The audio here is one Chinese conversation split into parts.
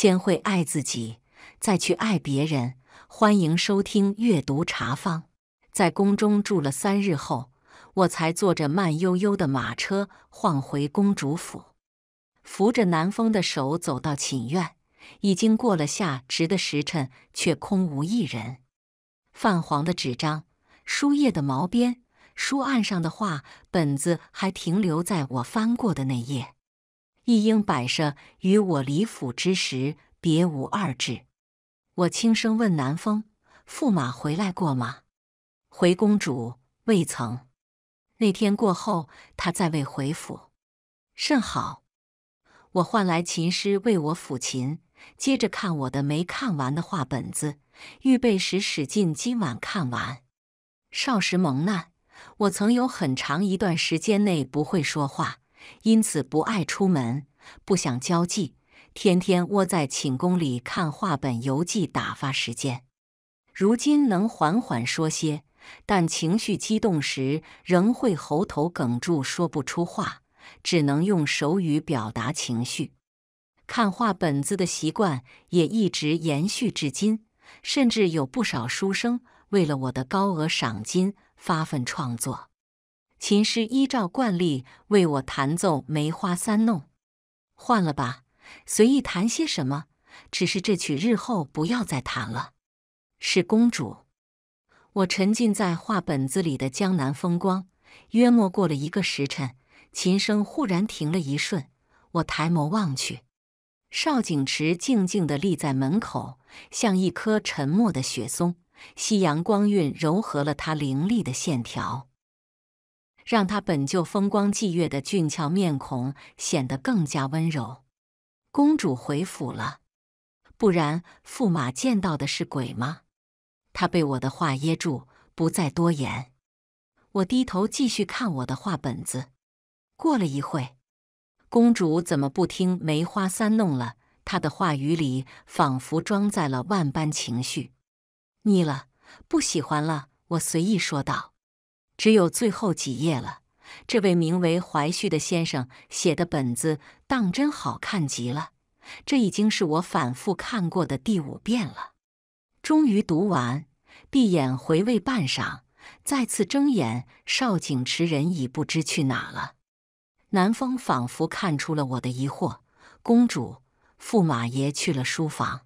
先会爱自己，再去爱别人。欢迎收听《阅读茶坊》。在宫中住了三日后，我才坐着慢悠悠的马车晃回公主府，扶着南风的手走到寝院。已经过了下值的时辰，却空无一人。泛黄的纸张，书页的毛边，书案上的画本子还停留在我翻过的那页。一应摆设与我离府之时别无二致。我轻声问南风：“驸马回来过吗？”“回公主，未曾。”那天过后，他再未回府。甚好。我唤来琴师为我抚琴，接着看我的没看完的画本子，预备使使劲今晚看完。少时蒙难，我曾有很长一段时间内不会说话。因此不爱出门，不想交际，天天窝在寝宫里看画本、游记打发时间。如今能缓缓说些，但情绪激动时仍会喉头梗住，说不出话，只能用手语表达情绪。看画本子的习惯也一直延续至今，甚至有不少书生为了我的高额赏金发奋创作。琴师依照惯例为我弹奏《梅花三弄》，换了吧，随意弹些什么。只是这曲日后不要再弹了。是公主，我沉浸在画本子里的江南风光。约莫过了一个时辰，琴声忽然停了一瞬，我抬眸望去，邵景池静静的立在门口，像一棵沉默的雪松，夕阳光晕柔和了他凌厉的线条。让他本就风光霁月的俊俏面孔显得更加温柔。公主回府了，不然驸马见到的是鬼吗？他被我的话噎住，不再多言。我低头继续看我的画本子。过了一会，公主怎么不听《梅花三弄》了？她的话语里仿佛装载了万般情绪。腻了，不喜欢了。我随意说道。只有最后几页了。这位名为怀序的先生写的本子，当真好看极了。这已经是我反复看过的第五遍了。终于读完，闭眼回味半晌，再次睁眼，邵景池人已不知去哪了。南风仿佛看出了我的疑惑：“公主，驸马爷去了书房，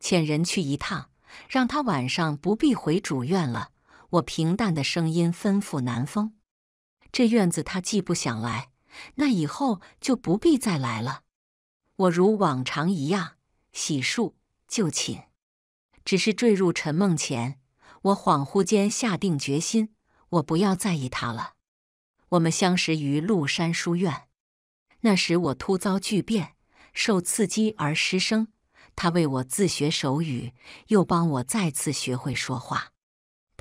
遣人去一趟，让他晚上不必回主院了。”我平淡的声音吩咐南风：“这院子他既不想来，那以后就不必再来了。”我如往常一样洗漱就寝，只是坠入沉梦前，我恍惚间下定决心：我不要在意他了。我们相识于麓山书院，那时我突遭巨变，受刺激而失声，他为我自学手语，又帮我再次学会说话。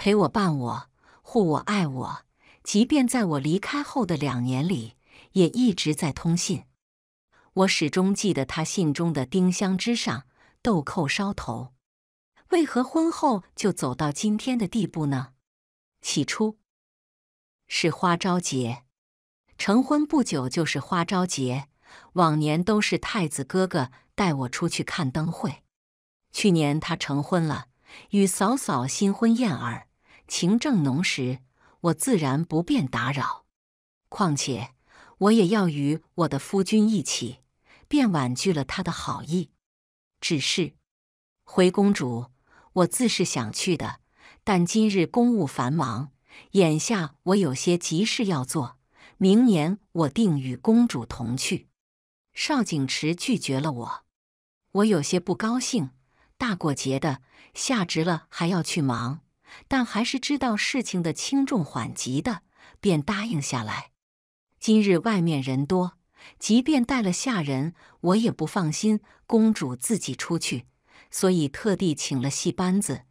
陪我、伴我、护我、爱我，即便在我离开后的两年里，也一直在通信。我始终记得他信中的丁香枝上，豆蔻梢头。为何婚后就走到今天的地步呢？起初是花朝节，成婚不久就是花朝节。往年都是太子哥哥带我出去看灯会，去年他成婚了，与嫂嫂新婚燕尔。情正浓时，我自然不便打扰。况且我也要与我的夫君一起，便婉拒了他的好意。只是，回公主，我自是想去的，但今日公务繁忙，眼下我有些急事要做。明年我定与公主同去。邵景池拒绝了我，我有些不高兴。大过节的，下职了还要去忙。但还是知道事情的轻重缓急的，便答应下来。今日外面人多，即便带了下人，我也不放心公主自己出去，所以特地请了戏班子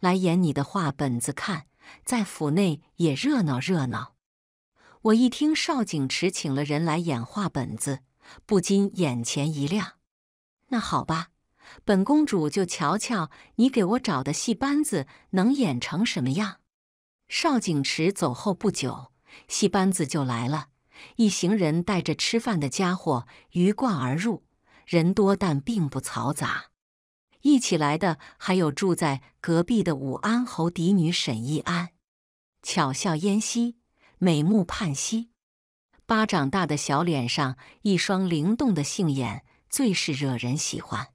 来演你的话本子，看在府内也热闹热闹。我一听邵景池请了人来演话本子，不禁眼前一亮。那好吧。本公主就瞧瞧你给我找的戏班子能演成什么样。邵景池走后不久，戏班子就来了，一行人带着吃饭的家伙鱼贯而入，人多但并不嘈杂。一起来的还有住在隔壁的武安侯嫡女沈忆安，巧笑嫣兮，美目盼兮，巴掌大的小脸上一双灵动的杏眼，最是惹人喜欢。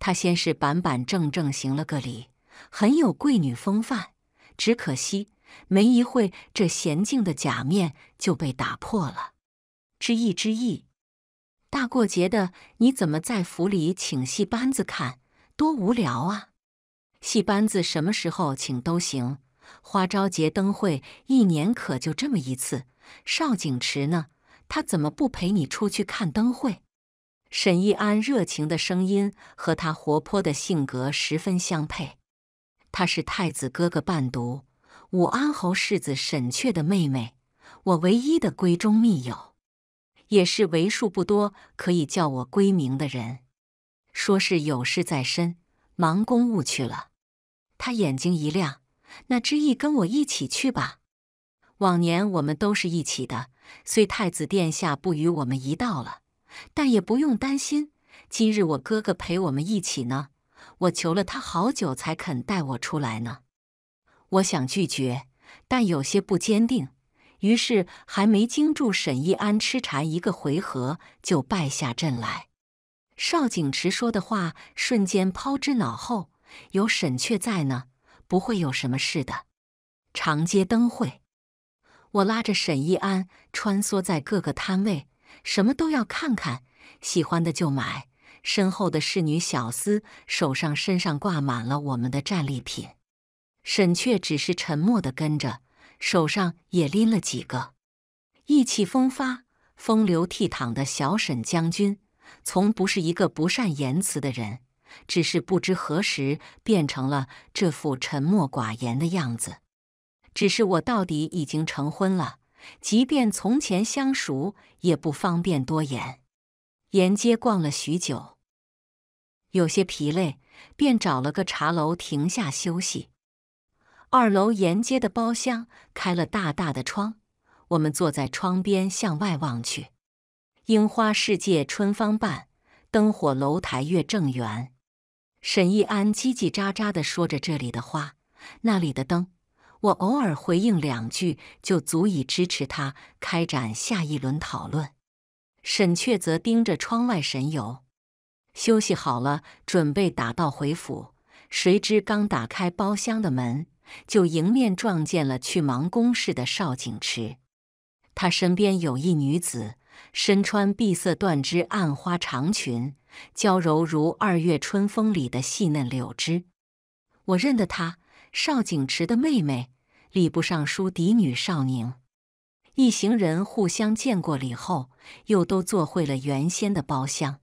她先是板板正正行了个礼，很有贵女风范。只可惜没一会，这娴静的假面就被打破了。知意知意，大过节的你怎么在府里请戏班子看？多无聊啊！戏班子什么时候请都行，花朝节灯会一年可就这么一次。邵景池呢？他怎么不陪你出去看灯会？沈义安热情的声音和他活泼的性格十分相配。他是太子哥哥伴读武安侯世子沈阙的妹妹，我唯一的闺中密友，也是为数不多可以叫我闺名的人。说是有事在身，忙公务去了。他眼睛一亮：“那之意跟我一起去吧。往年我们都是一起的，虽太子殿下不与我们一道了。”但也不用担心，今日我哥哥陪我们一起呢。我求了他好久才肯带我出来呢。我想拒绝，但有些不坚定，于是还没经住沈一安吃茶一个回合就败下阵来。邵景池说的话瞬间抛之脑后，有沈阙在呢，不会有什么事的。长街灯会，我拉着沈一安穿梭在各个摊位。什么都要看看，喜欢的就买。身后的侍女、小厮手上、身上挂满了我们的战利品。沈阙只是沉默的跟着，手上也拎了几个。意气风发、风流倜傥的小沈将军，从不是一个不善言辞的人，只是不知何时变成了这副沉默寡言的样子。只是我到底已经成婚了。即便从前相熟，也不方便多言。沿街逛了许久，有些疲累，便找了个茶楼停下休息。二楼沿街的包厢开了大大的窗，我们坐在窗边向外望去，樱花世界春方半，灯火楼台月正圆。沈一安叽叽喳喳的说着这里的花，那里的灯。我偶尔回应两句就足以支持他开展下一轮讨论。沈雀则盯着窗外神游。休息好了，准备打道回府，谁知刚打开包厢的门，就迎面撞见了去忙公事的邵景池。他身边有一女子，身穿碧色缎织暗花长裙，娇柔如二月春风里的细嫩柳枝。我认得她。邵景池的妹妹，礼部尚书嫡女邵宁，一行人互相见过礼后，又都坐回了原先的包厢，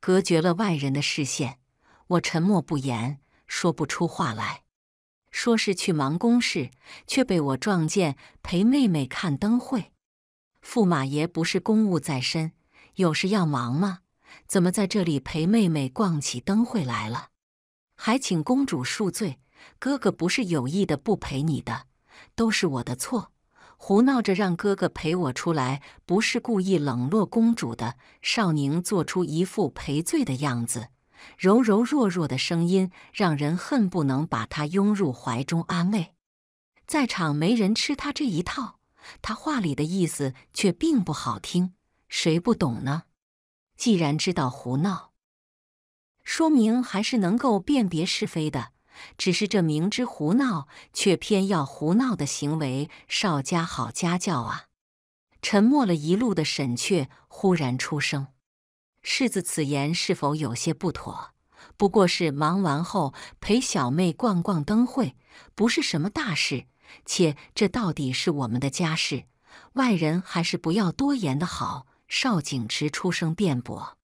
隔绝了外人的视线。我沉默不言，说不出话来。说是去忙公事，却被我撞见陪妹妹看灯会。驸马爷不是公务在身，有事要忙吗？怎么在这里陪妹妹逛起灯会来了？还请公主恕罪。哥哥不是有意的，不陪你的，都是我的错。胡闹着让哥哥陪我出来，不是故意冷落公主的。少宁做出一副赔罪的样子，柔柔弱弱的声音，让人恨不能把他拥入怀中安慰。在场没人吃他这一套，他话里的意思却并不好听，谁不懂呢？既然知道胡闹，说明还是能够辨别是非的。只是这明知胡闹，却偏要胡闹的行为，少家好家教啊！沉默了一路的沈雀忽然出声：“世子此言是否有些不妥？不过是忙完后陪小妹逛逛灯会，不是什么大事。且这到底是我们的家事，外人还是不要多言的好。”邵景池出声辩驳，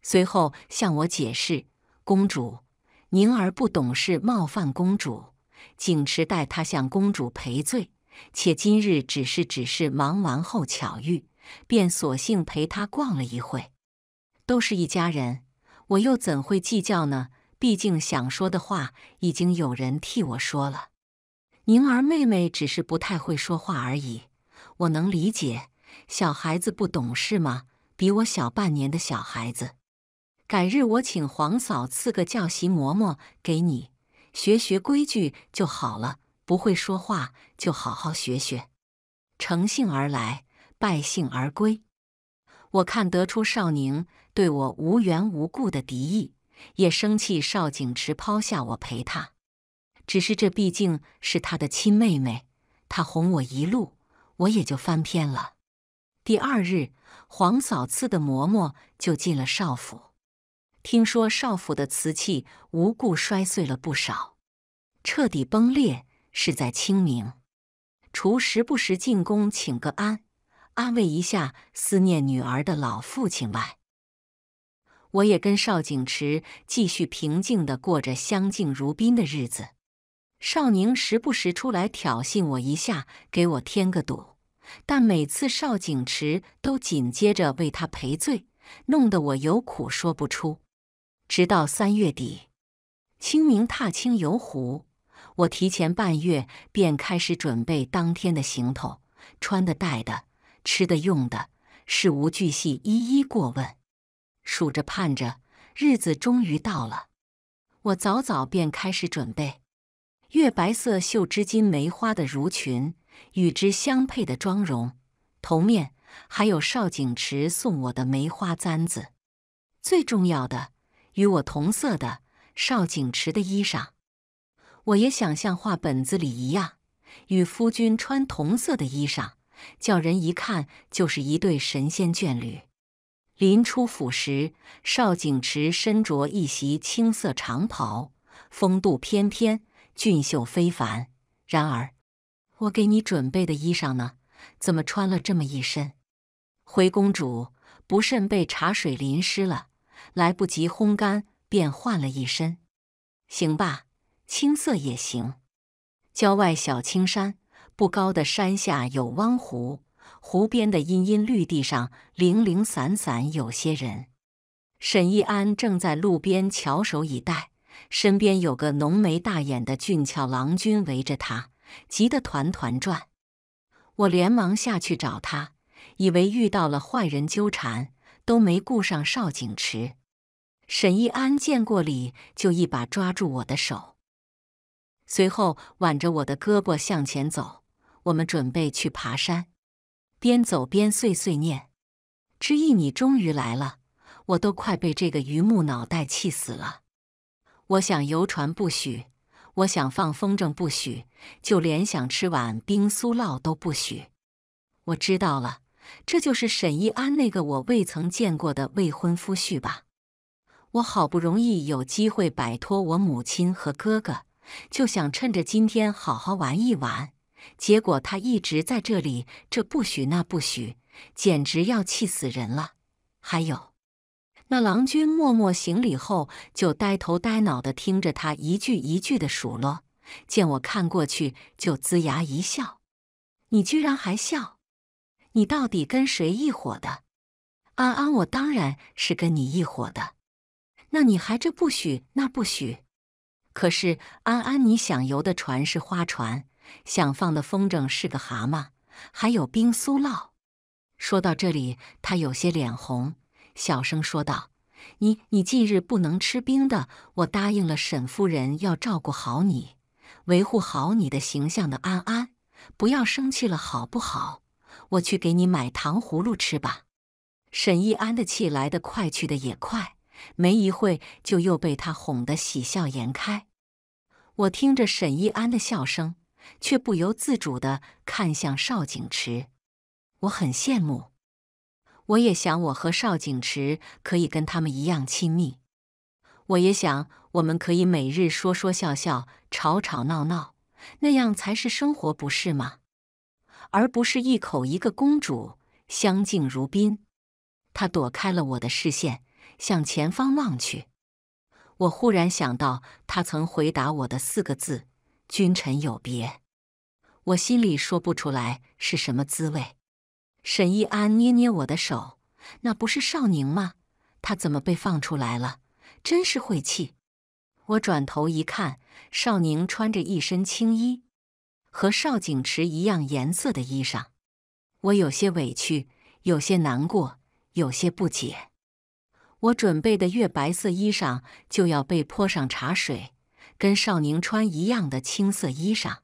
随后向我解释：“公主。”宁儿不懂事，冒犯公主。景池代她向公主赔罪，且今日只是只是忙完后巧遇，便索性陪她逛了一会。都是一家人，我又怎会计较呢？毕竟想说的话已经有人替我说了。宁儿妹妹只是不太会说话而已，我能理解。小孩子不懂事吗？比我小半年的小孩子。改日我请皇嫂赐个教习嬷嬷给你，学学规矩就好了。不会说话，就好好学学。乘兴而来，败兴而归。我看得出少宁对我无缘无故的敌意，也生气邵景池抛下我陪他。只是这毕竟是他的亲妹妹，他哄我一路，我也就翻篇了。第二日，皇嫂赐的嬷嬷就进了少府。听说少府的瓷器无故摔碎了不少，彻底崩裂是在清明。除时不时进宫请个安，安慰一下思念女儿的老父亲外，我也跟邵景池继续平静地过着相敬如宾的日子。少宁时不时出来挑衅我一下，给我添个堵，但每次邵景池都紧接着为他赔罪，弄得我有苦说不出。直到三月底，清明踏青游湖，我提前半月便开始准备当天的行头、穿的、带的、吃的、用的，事无巨细一一过问，数着盼着，日子终于到了，我早早便开始准备月白色绣织金梅花的襦裙，与之相配的妆容、头面，还有邵景池送我的梅花簪子，最重要的。与我同色的邵景池的衣裳，我也想像画本子里一样，与夫君穿同色的衣裳，叫人一看就是一对神仙眷侣。临出府时，邵景池身着一袭青色长袍，风度翩翩，俊秀非凡。然而，我给你准备的衣裳呢？怎么穿了这么一身？回公主，不慎被茶水淋湿了。来不及烘干，便换了一身。行吧，青色也行。郊外小青山，不高的山下有汪湖，湖边的阴阴绿地上零零散散有些人。沈义安正在路边翘首以待，身边有个浓眉大眼的俊俏郎君围着他，急得团团转。我连忙下去找他，以为遇到了坏人纠缠，都没顾上邵景池。沈一安见过礼，就一把抓住我的手，随后挽着我的胳膊向前走。我们准备去爬山，边走边碎碎念：“知意，你终于来了！我都快被这个榆木脑袋气死了。我想游船不许，我想放风筝不许，就连想吃碗冰酥酪都不许。我知道了，这就是沈一安那个我未曾见过的未婚夫婿吧。”我好不容易有机会摆脱我母亲和哥哥，就想趁着今天好好玩一玩。结果他一直在这里，这不许那不许，简直要气死人了。还有，那郎君默默行礼后，就呆头呆脑的听着他一句一句的数落。见我看过去，就龇牙一笑。你居然还笑？你到底跟谁一伙的？安安，我当然是跟你一伙的。那你还这不许那不许？可是安安，你想游的船是花船，想放的风筝是个蛤蟆，还有冰酥烙。说到这里，他有些脸红，小声说道：“你你近日不能吃冰的，我答应了沈夫人要照顾好你，维护好你的形象的。安安，不要生气了，好不好？我去给你买糖葫芦吃吧。”沈一安的气来得快，去的也快。没一会就又被他哄得喜笑颜开。我听着沈一安的笑声，却不由自主地看向邵景池。我很羡慕，我也想我和邵景池可以跟他们一样亲密。我也想，我们可以每日说说笑笑、吵吵闹闹，那样才是生活，不是吗？而不是一口一个公主，相敬如宾。他躲开了我的视线。向前方望去，我忽然想到他曾回答我的四个字：“君臣有别。”我心里说不出来是什么滋味。沈一安捏捏我的手：“那不是少宁吗？他怎么被放出来了？真是晦气！”我转头一看，少宁穿着一身青衣，和邵景池一样颜色的衣裳。我有些委屈，有些难过，有些不解。我准备的月白色衣裳就要被泼上茶水，跟少宁穿一样的青色衣裳。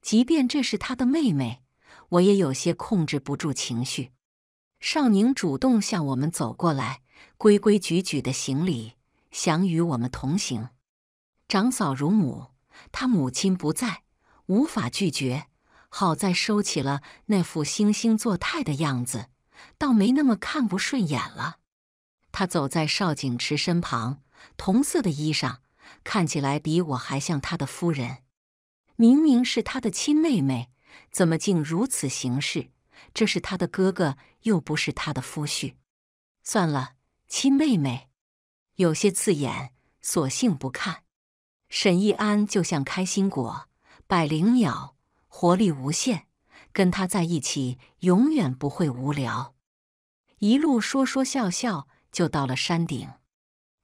即便这是他的妹妹，我也有些控制不住情绪。少宁主动向我们走过来，规规矩矩的行礼，想与我们同行。长嫂如母，他母亲不在，无法拒绝。好在收起了那副惺惺作态的样子，倒没那么看不顺眼了。他走在邵景池身旁，同色的衣裳，看起来比我还像他的夫人。明明是他的亲妹妹，怎么竟如此行事？这是他的哥哥，又不是他的夫婿。算了，亲妹妹，有些刺眼，索性不看。沈一安就像开心果、百灵鸟，活力无限，跟他在一起永远不会无聊。一路说说笑笑。就到了山顶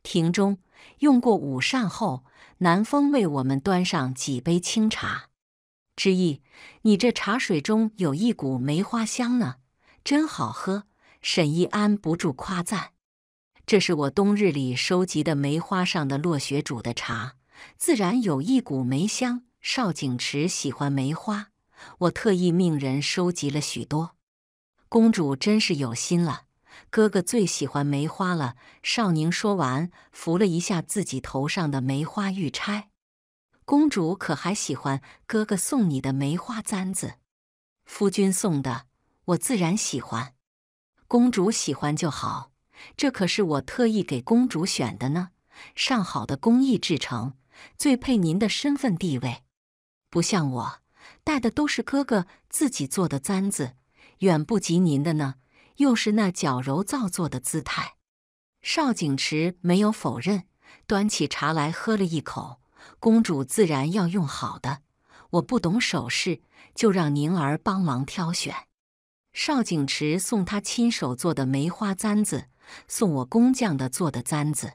亭中，用过午膳后，南风为我们端上几杯清茶，之意，你这茶水中有一股梅花香呢，真好喝。沈一安不住夸赞，这是我冬日里收集的梅花上的落雪煮的茶，自然有一股梅香。邵景池喜欢梅花，我特意命人收集了许多，公主真是有心了。哥哥最喜欢梅花了。少宁说完，扶了一下自己头上的梅花玉钗。公主可还喜欢哥哥送你的梅花簪子？夫君送的，我自然喜欢。公主喜欢就好，这可是我特意给公主选的呢。上好的工艺制成，最配您的身份地位。不像我戴的都是哥哥自己做的簪子，远不及您的呢。又是那矫揉造作的姿态，邵景池没有否认，端起茶来喝了一口。公主自然要用好的，我不懂首饰，就让宁儿帮忙挑选。邵景池送她亲手做的梅花簪子，送我工匠的做的簪子，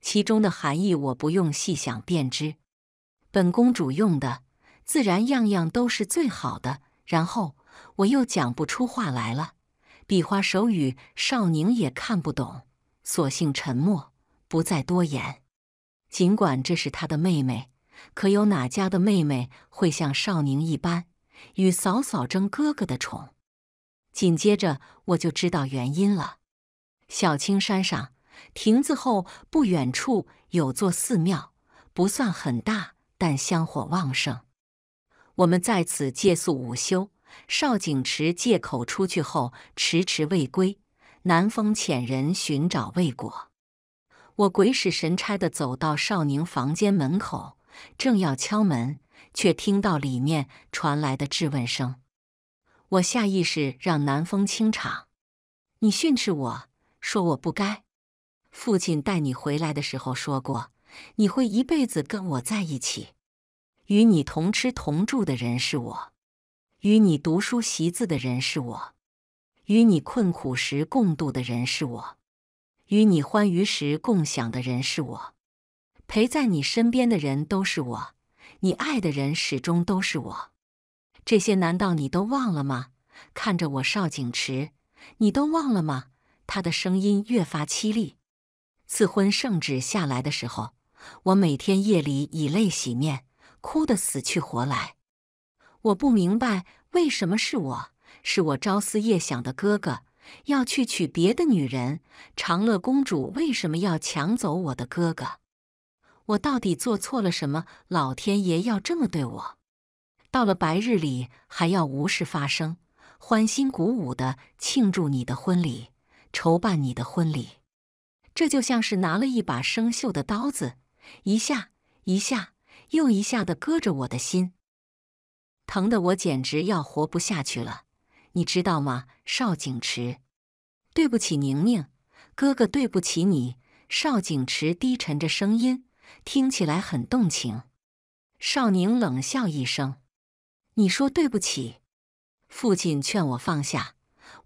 其中的含义我不用细想便知。本公主用的，自然样样都是最好的。然后我又讲不出话来了。比划手语，少宁也看不懂，索性沉默，不再多言。尽管这是他的妹妹，可有哪家的妹妹会像少宁一般，与嫂嫂争哥哥的宠？紧接着，我就知道原因了。小青山上，亭子后不远处有座寺庙，不算很大，但香火旺盛。我们在此借宿午休。邵景池借口出去后迟迟未归，南风遣人寻找未果。我鬼使神差地走到邵宁房间门口，正要敲门，却听到里面传来的质问声。我下意识让南风清场。你训斥我说我不该。父亲带你回来的时候说过，你会一辈子跟我在一起。与你同吃同住的人是我。与你读书习字的人是我，与你困苦时共度的人是我，与你欢愉时共享的人是我，陪在你身边的人都是我，你爱的人始终都是我。这些难道你都忘了吗？看着我邵景池，你都忘了吗？他的声音越发凄厉。赐婚圣旨下来的时候，我每天夜里以泪洗面，哭得死去活来。我不明白为什么是我，是我朝思夜想的哥哥要去娶别的女人？长乐公主为什么要抢走我的哥哥？我到底做错了什么？老天爷要这么对我？到了白日里还要无事发生，欢欣鼓舞的庆祝你的婚礼，筹办你的婚礼，这就像是拿了一把生锈的刀子，一下一下又一下的割着我的心。疼得我简直要活不下去了，你知道吗？邵景池，对不起，宁宁哥哥，对不起你。邵景池低沉着声音，听起来很动情。邵宁冷笑一声：“你说对不起？”父亲劝我放下，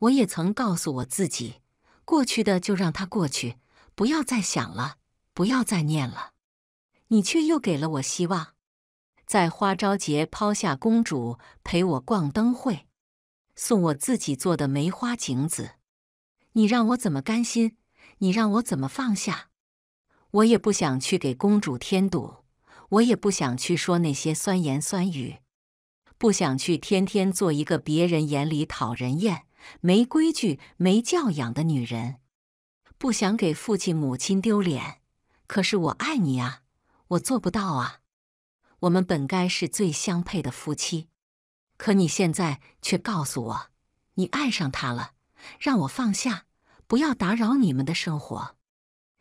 我也曾告诉我自己，过去的就让它过去，不要再想了，不要再念了。你却又给了我希望。在花朝节抛下公主陪我逛灯会，送我自己做的梅花景子，你让我怎么甘心？你让我怎么放下？我也不想去给公主添堵，我也不想去说那些酸言酸语，不想去天天做一个别人眼里讨人厌、没规矩、没教养的女人，不想给父亲母亲丢脸。可是我爱你啊，我做不到啊。我们本该是最相配的夫妻，可你现在却告诉我，你爱上他了，让我放下，不要打扰你们的生活。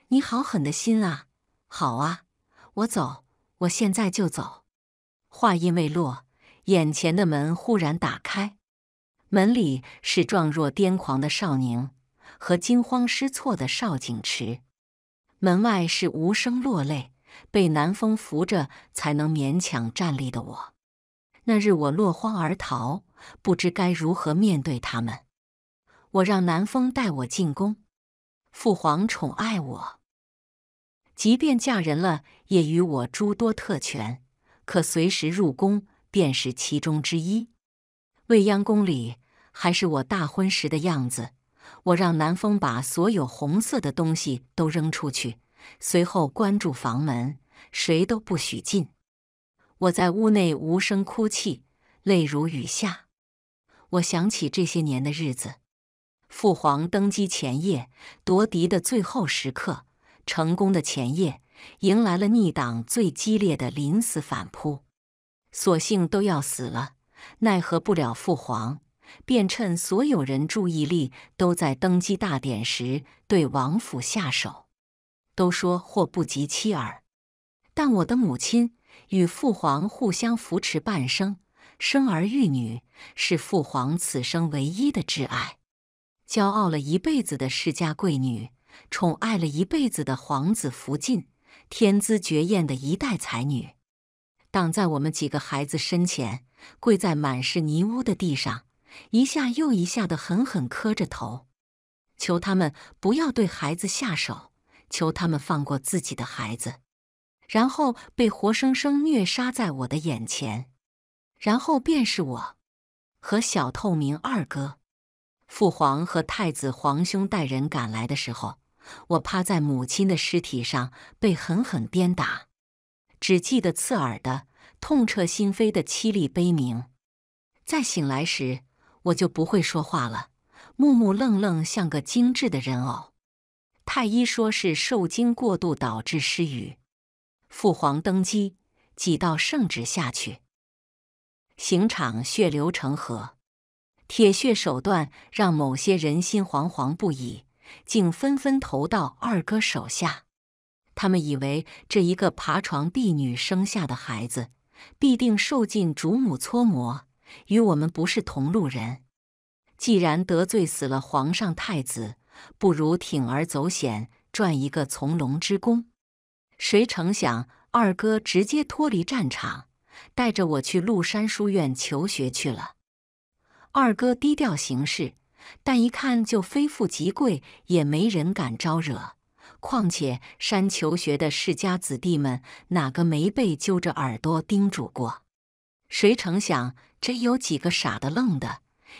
你好狠的心啊！好啊，我走，我现在就走。话音未落，眼前的门忽然打开，门里是状若癫狂的少宁和惊慌失措的邵景池，门外是无声落泪。被南风扶着才能勉强站立的我，那日我落荒而逃，不知该如何面对他们。我让南风带我进宫，父皇宠爱我，即便嫁人了也与我诸多特权，可随时入宫便是其中之一。未央宫里还是我大婚时的样子，我让南风把所有红色的东西都扔出去。随后关住房门，谁都不许进。我在屋内无声哭泣，泪如雨下。我想起这些年的日子：父皇登基前夜，夺嫡的最后时刻，成功的前夜，迎来了逆党最激烈的临死反扑。所幸都要死了，奈何不了父皇，便趁所有人注意力都在登基大典时，对王府下手。都说祸不及妻儿，但我的母亲与父皇互相扶持半生，生儿育女是父皇此生唯一的挚爱。骄傲了一辈子的世家贵女，宠爱了一辈子的皇子福晋，天资绝艳的一代才女，挡在我们几个孩子身前，跪在满是泥污的地上，一下又一下的狠狠磕着头，求他们不要对孩子下手。求他们放过自己的孩子，然后被活生生虐杀在我的眼前。然后便是我，和小透明二哥，父皇和太子皇兄带人赶来的时候，我趴在母亲的尸体上被狠狠鞭打，只记得刺耳的、痛彻心扉的凄厉悲鸣。再醒来时，我就不会说话了，木木愣愣，像个精致的人偶。太医说是受惊过度导致失语。父皇登基，几道圣旨下去，刑场血流成河，铁血手段让某些人心惶惶不已，竟纷纷投到二哥手下。他们以为这一个爬床婢女生下的孩子，必定受尽主母磋磨，与我们不是同路人。既然得罪死了皇上太子。不如铤而走险，赚一个从龙之功。谁成想，二哥直接脱离战场，带着我去麓山书院求学去了。二哥低调行事，但一看就非富即贵，也没人敢招惹。况且，山求学的世家子弟们，哪个没被揪着耳朵叮嘱过？谁成想，真有几个傻的愣的，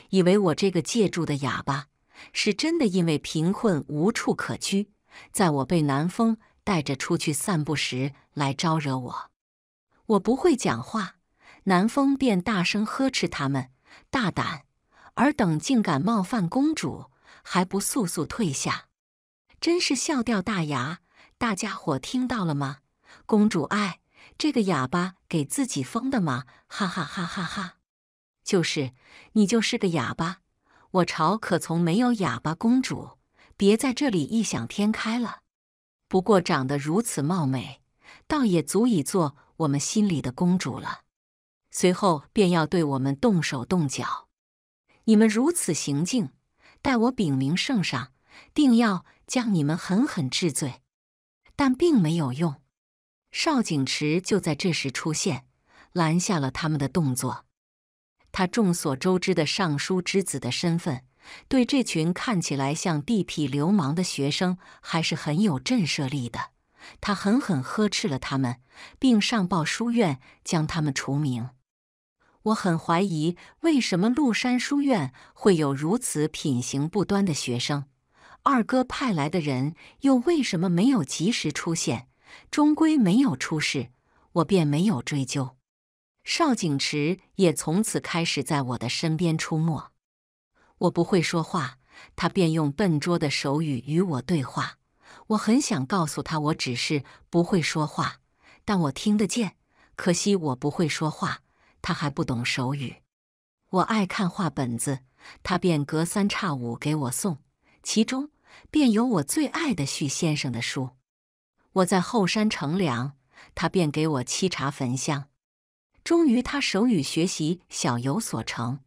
以为我这个借住的哑巴。是真的，因为贫困无处可居，在我被南风带着出去散步时来招惹我。我不会讲话，南风便大声呵斥他们：“大胆，尔等竟敢冒犯公主，还不速速退下！”真是笑掉大牙，大家伙听到了吗？公主，爱这个哑巴给自己封的吗？哈哈哈哈哈！就是，你就是个哑巴。我朝可从没有哑巴公主，别在这里异想天开了。不过长得如此貌美，倒也足以做我们心里的公主了。随后便要对我们动手动脚，你们如此行径，待我禀明圣上，定要将你们狠狠治罪。但并没有用，邵景池就在这时出现，拦下了他们的动作。他众所周知的尚书之子的身份，对这群看起来像地痞流氓的学生还是很有震慑力的。他狠狠呵斥了他们，并上报书院将他们除名。我很怀疑，为什么麓山书院会有如此品行不端的学生？二哥派来的人又为什么没有及时出现？终归没有出事，我便没有追究。邵景池也从此开始在我的身边出没。我不会说话，他便用笨拙的手语与我对话。我很想告诉他，我只是不会说话，但我听得见。可惜我不会说话，他还不懂手语。我爱看画本子，他便隔三差五给我送，其中便有我最爱的许先生的书。我在后山乘凉，他便给我沏茶焚香。终于，他手语学习小有所成，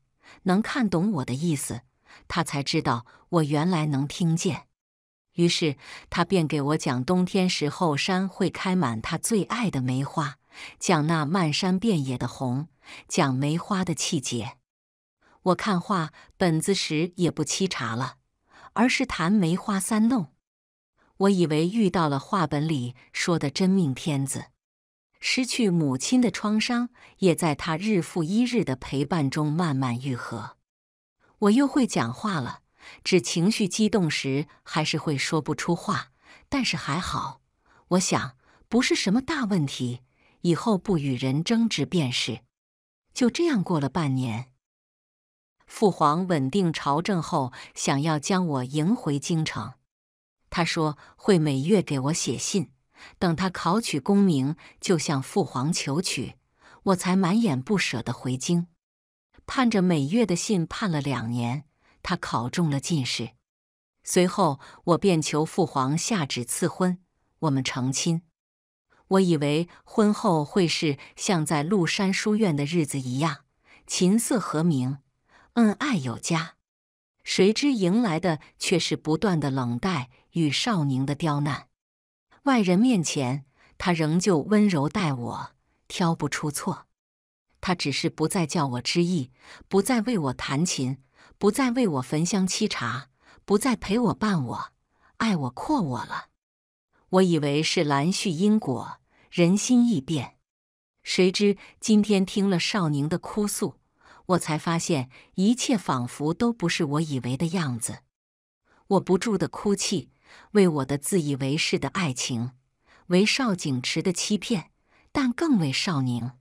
能看懂我的意思。他才知道我原来能听见。于是，他便给我讲冬天时候山会开满他最爱的梅花，讲那漫山遍野的红，讲梅花的气节。我看画本子时也不沏茶了，而是谈梅花三弄。我以为遇到了画本里说的真命天子。失去母亲的创伤，也在他日复一日的陪伴中慢慢愈合。我又会讲话了，只情绪激动时还是会说不出话，但是还好，我想不是什么大问题，以后不与人争执便是。就这样过了半年，父皇稳定朝政后，想要将我迎回京城，他说会每月给我写信。等他考取功名，就向父皇求娶，我才满眼不舍地回京，盼着每月的信，盼了两年，他考中了进士，随后我便求父皇下旨赐婚，我们成亲。我以为婚后会是像在麓山书院的日子一样，琴瑟和鸣，恩爱有加，谁知迎来的却是不断的冷淡与少宁的刁难。外人面前，他仍旧温柔待我，挑不出错。他只是不再叫我知意，不再为我弹琴，不再为我焚香沏茶，不再陪我伴我爱我阔我了。我以为是兰絮因果，人心易变。谁知今天听了少宁的哭诉，我才发现一切仿佛都不是我以为的样子。我不住的哭泣。为我的自以为是的爱情，为邵景池的欺骗，但更为邵宁。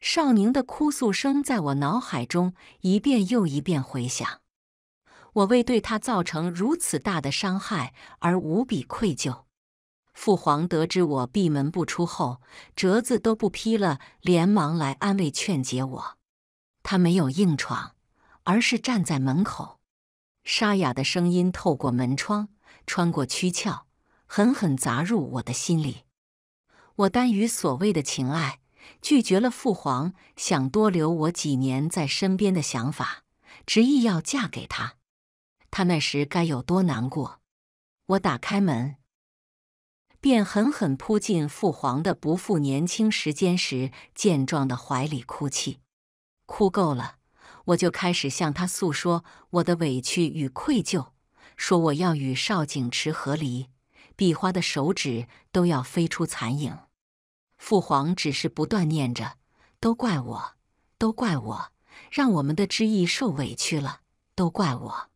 邵宁的哭诉声在我脑海中一遍又一遍回响。我为对他造成如此大的伤害而无比愧疚。父皇得知我闭门不出后，折子都不批了，连忙来安慰劝解我。他没有硬闯，而是站在门口，沙哑的声音透过门窗。穿过躯壳，狠狠砸入我的心里。我耽于所谓的情爱，拒绝了父皇想多留我几年在身边的想法，执意要嫁给他。他那时该有多难过！我打开门，便狠狠扑进父皇的不复年轻时间时健壮的怀里哭泣。哭够了，我就开始向他诉说我的委屈与愧疚。说我要与邵景池和离，彼花的手指都要飞出残影。父皇只是不断念着：“都怪我，都怪我，让我们的之意受委屈了，都怪我。”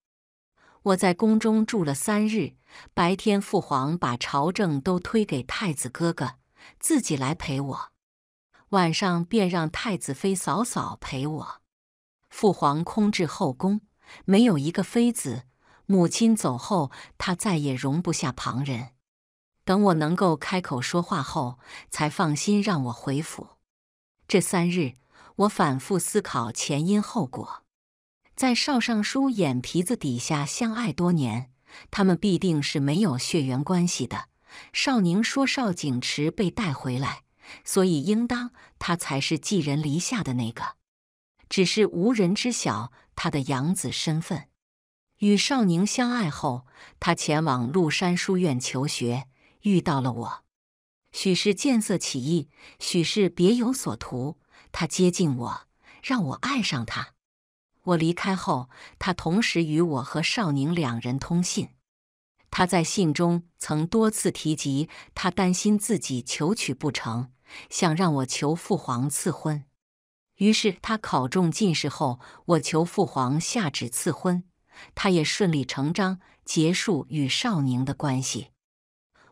我在宫中住了三日，白天父皇把朝政都推给太子哥哥，自己来陪我；晚上便让太子妃嫂嫂陪我。父皇空置后宫，没有一个妃子。母亲走后，他再也容不下旁人。等我能够开口说话后，才放心让我回府。这三日，我反复思考前因后果。在邵尚书眼皮子底下相爱多年，他们必定是没有血缘关系的。邵宁说，邵景池被带回来，所以应当他才是寄人篱下的那个。只是无人知晓他的养子身份。与少宁相爱后，他前往麓山书院求学，遇到了我。许是见色起意，许是别有所图，他接近我，让我爱上他。我离开后，他同时与我和少宁两人通信。他在信中曾多次提及，他担心自己求娶不成，想让我求父皇赐婚。于是他考中进士后，我求父皇下旨赐婚。他也顺理成章结束与少宁的关系，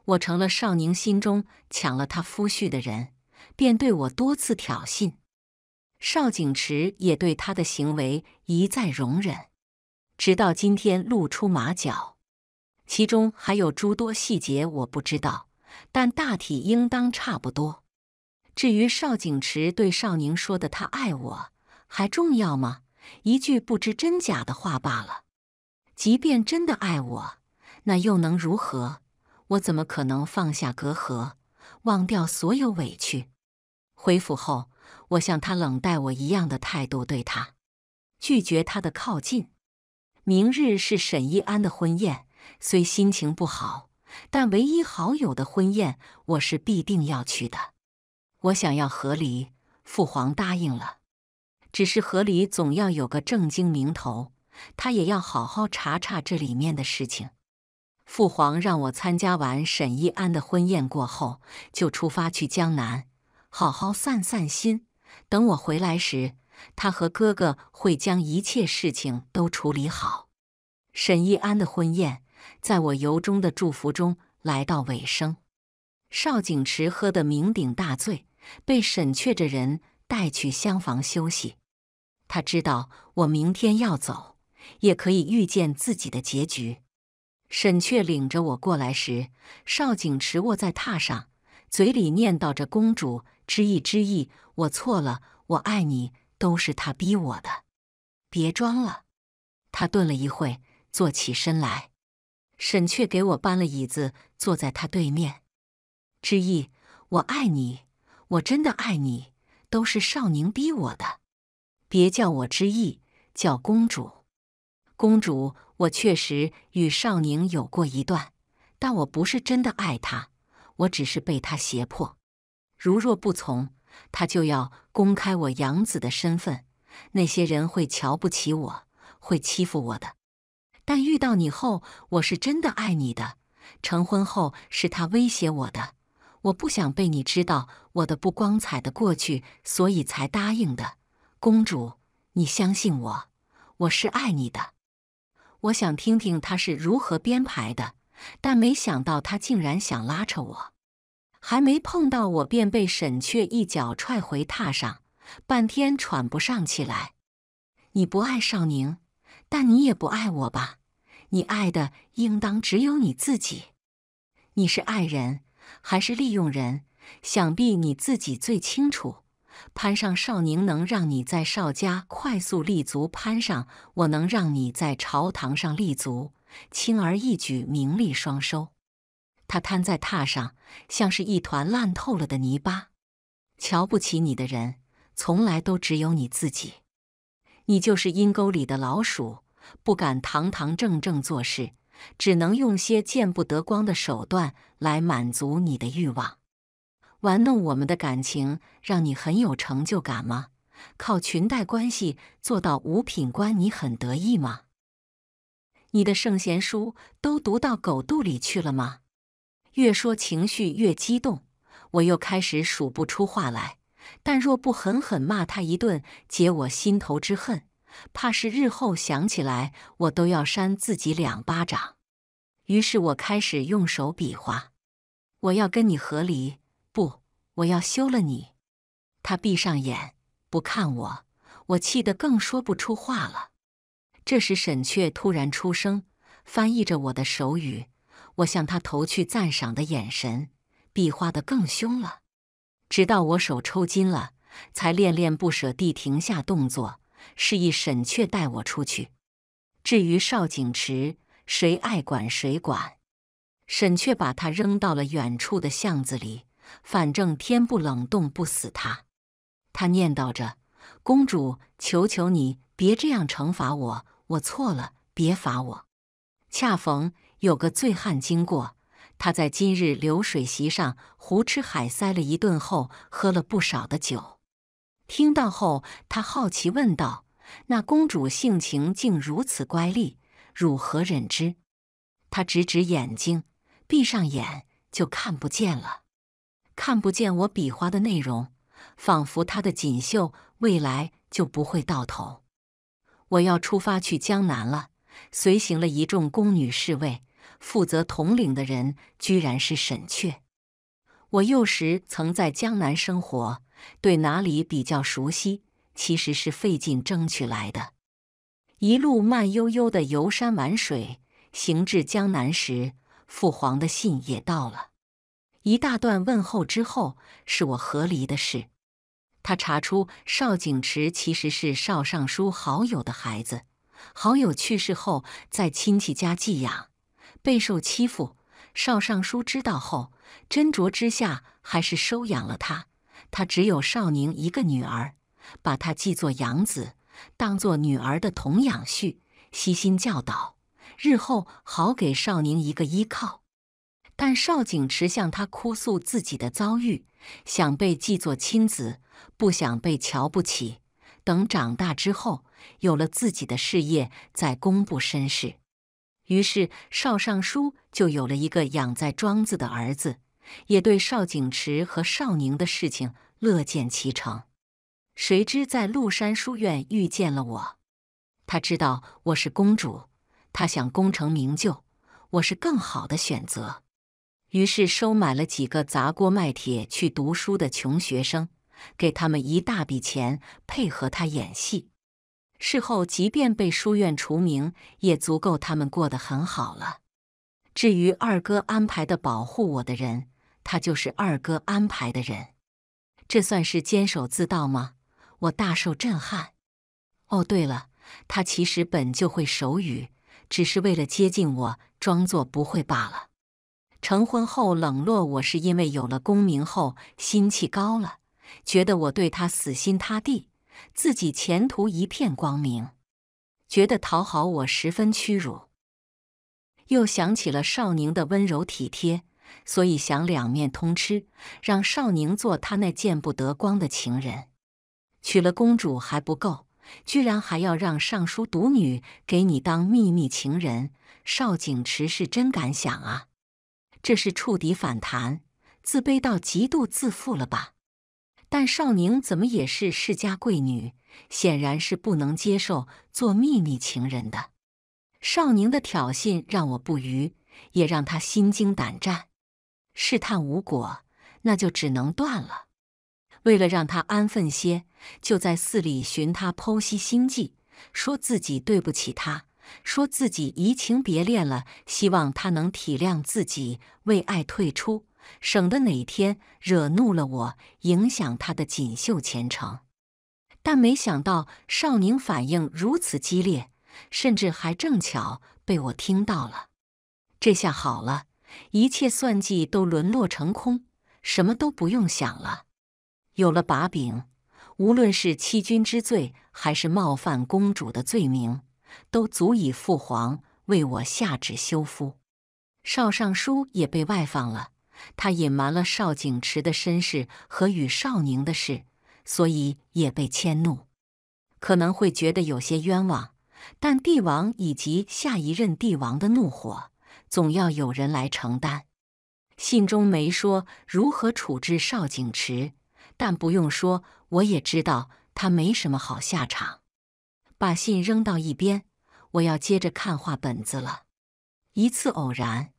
我成了少宁心中抢了他夫婿的人，便对我多次挑衅。邵景池也对他的行为一再容忍，直到今天露出马脚。其中还有诸多细节我不知道，但大体应当差不多。至于邵景池对邵宁说的“他爱我”还重要吗？一句不知真假的话罢了。即便真的爱我，那又能如何？我怎么可能放下隔阂，忘掉所有委屈？回府后，我像他冷待我一样的态度对他，拒绝他的靠近。明日是沈一安的婚宴，虽心情不好，但唯一好友的婚宴，我是必定要去的。我想要和离，父皇答应了，只是和离总要有个正经名头。他也要好好查查这里面的事情。父皇让我参加完沈一安的婚宴过后，就出发去江南，好好散散心。等我回来时，他和哥哥会将一切事情都处理好。沈一安的婚宴，在我由衷的祝福中来到尾声。邵景池喝得酩酊大醉，被沈阙这人带去厢房休息。他知道我明天要走。也可以预见自己的结局。沈雀领着我过来时，邵景池卧在榻上，嘴里念叨着：“公主，之意，之意，我错了，我爱你，都是他逼我的。”别装了。他顿了一会，坐起身来。沈雀给我搬了椅子，坐在他对面。之意，我爱你，我真的爱你，都是邵宁逼我的。别叫我之意，叫公主。公主，我确实与少宁有过一段，但我不是真的爱他，我只是被他胁迫。如若不从，他就要公开我养子的身份，那些人会瞧不起我，会欺负我的。但遇到你后，我是真的爱你的。成婚后是他威胁我的，我不想被你知道我的不光彩的过去，所以才答应的。公主，你相信我，我是爱你的。我想听听他是如何编排的，但没想到他竟然想拉扯我，还没碰到我便被沈雀一脚踹回榻上，半天喘不上气来。你不爱少宁，但你也不爱我吧？你爱的应当只有你自己。你是爱人还是利用人？想必你自己最清楚。攀上少宁能让你在少家快速立足；攀上我能让你在朝堂上立足，轻而易举，名利双收。他瘫在榻上，像是一团烂透了的泥巴。瞧不起你的人，从来都只有你自己。你就是阴沟里的老鼠，不敢堂堂正正做事，只能用些见不得光的手段来满足你的欲望。玩弄我们的感情，让你很有成就感吗？靠裙带关系做到五品官，你很得意吗？你的圣贤书都读到狗肚里去了吗？越说情绪越激动，我又开始数不出话来。但若不狠狠骂他一顿，解我心头之恨，怕是日后想起来，我都要扇自己两巴掌。于是我开始用手比划，我要跟你和离。不，我要休了你！他闭上眼不看我，我气得更说不出话了。这时，沈雀突然出声，翻译着我的手语。我向他投去赞赏的眼神，比划得更凶了。直到我手抽筋了，才恋恋不舍地停下动作，示意沈雀带我出去。至于邵景池，谁爱管谁管。沈雀把他扔到了远处的巷子里。反正天不冷，冻不死他。他念叨着：“公主，求求你别这样惩罚我，我错了，别罚我。”恰逢有个醉汉经过，他在今日流水席上胡吃海塞了一顿后，喝了不少的酒。听到后，他好奇问道：“那公主性情竟如此乖戾，如何忍之？”他直指眼睛，闭上眼就看不见了。看不见我比划的内容，仿佛他的锦绣未来就不会到头。我要出发去江南了，随行了一众宫女侍卫，负责统领的人居然是沈雀。我幼时曾在江南生活，对哪里比较熟悉，其实是费劲争取来的。一路慢悠悠的游山玩水，行至江南时，父皇的信也到了。一大段问候之后，是我和离的事。他查出邵景池其实是邵尚书好友的孩子，好友去世后在亲戚家寄养，备受欺负。邵尚书知道后，斟酌之下还是收养了他。他只有邵宁一个女儿，把她寄作养子，当做女儿的童养婿，悉心教导，日后好给邵宁一个依靠。但邵景池向他哭诉自己的遭遇，想被记作亲子，不想被瞧不起。等长大之后，有了自己的事业，再公布身世。于是邵尚书就有了一个养在庄子的儿子，也对邵景池和邵宁的事情乐见其成。谁知在麓山书院遇见了我，他知道我是公主，他想功成名就，我是更好的选择。于是收买了几个砸锅卖铁去读书的穷学生，给他们一大笔钱配合他演戏。事后即便被书院除名，也足够他们过得很好了。至于二哥安排的保护我的人，他就是二哥安排的人。这算是坚守自盗吗？我大受震撼。哦，对了，他其实本就会手语，只是为了接近我，装作不会罢了。成婚后冷落我，是因为有了功名后心气高了，觉得我对他死心塌地，自己前途一片光明，觉得讨好我十分屈辱。又想起了少宁的温柔体贴，所以想两面通吃，让少宁做他那见不得光的情人。娶了公主还不够，居然还要让尚书独女给你当秘密情人。邵景池是真敢想啊！这是触底反弹，自卑到极度自负了吧？但少宁怎么也是世家贵女，显然是不能接受做秘密情人的。少宁的挑衅让我不愉，也让他心惊胆战。试探无果，那就只能断了。为了让他安分些，就在寺里寻他剖析心计，说自己对不起他。说自己移情别恋了，希望他能体谅自己，为爱退出，省得哪天惹怒了我，影响他的锦绣前程。但没想到少宁反应如此激烈，甚至还正巧被我听到了。这下好了，一切算计都沦落成空，什么都不用想了。有了把柄，无论是欺君之罪，还是冒犯公主的罪名。都足以父皇为我下旨修复。邵尚书也被外放了。他隐瞒了邵景池的身世和与邵宁的事，所以也被迁怒。可能会觉得有些冤枉，但帝王以及下一任帝王的怒火，总要有人来承担。信中没说如何处置邵景池，但不用说，我也知道他没什么好下场。把信扔到一边，我要接着看画本子了。一次偶然，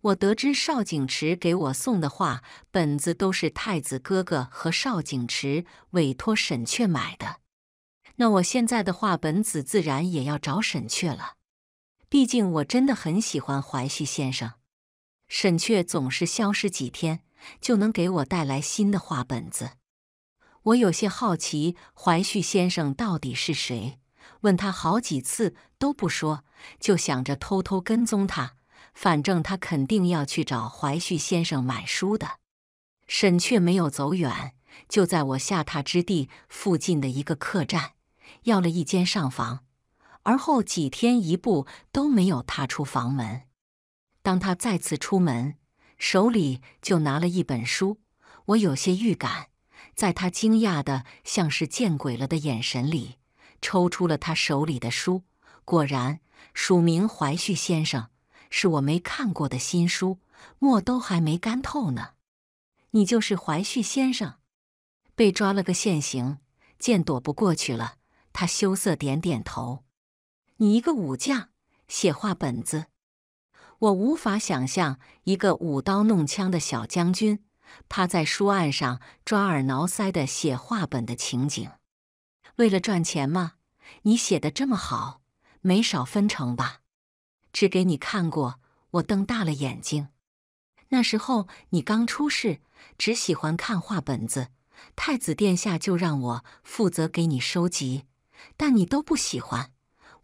我得知邵景池给我送的画本子都是太子哥哥和邵景池委托沈阙买的，那我现在的画本子自然也要找沈阙了。毕竟我真的很喜欢怀旭先生，沈阙总是消失几天，就能给我带来新的画本子。我有些好奇，怀旭先生到底是谁？问他好几次都不说，就想着偷偷跟踪他。反正他肯定要去找怀旭先生买书的。沈却没有走远，就在我下榻之地附近的一个客栈，要了一间上房，而后几天一步都没有踏出房门。当他再次出门，手里就拿了一本书，我有些预感。在他惊讶的，像是见鬼了的眼神里，抽出了他手里的书。果然，署名怀旭先生，是我没看过的新书，墨都还没干透呢。你就是怀旭先生？被抓了个现行，见躲不过去了。他羞涩点点头。你一个武将，写画本子？我无法想象，一个舞刀弄枪的小将军。趴在书案上抓耳挠腮地写话本的情景，为了赚钱吗？你写的这么好，没少分成吧？只给你看过，我瞪大了眼睛。那时候你刚出世，只喜欢看画本子，太子殿下就让我负责给你收集，但你都不喜欢，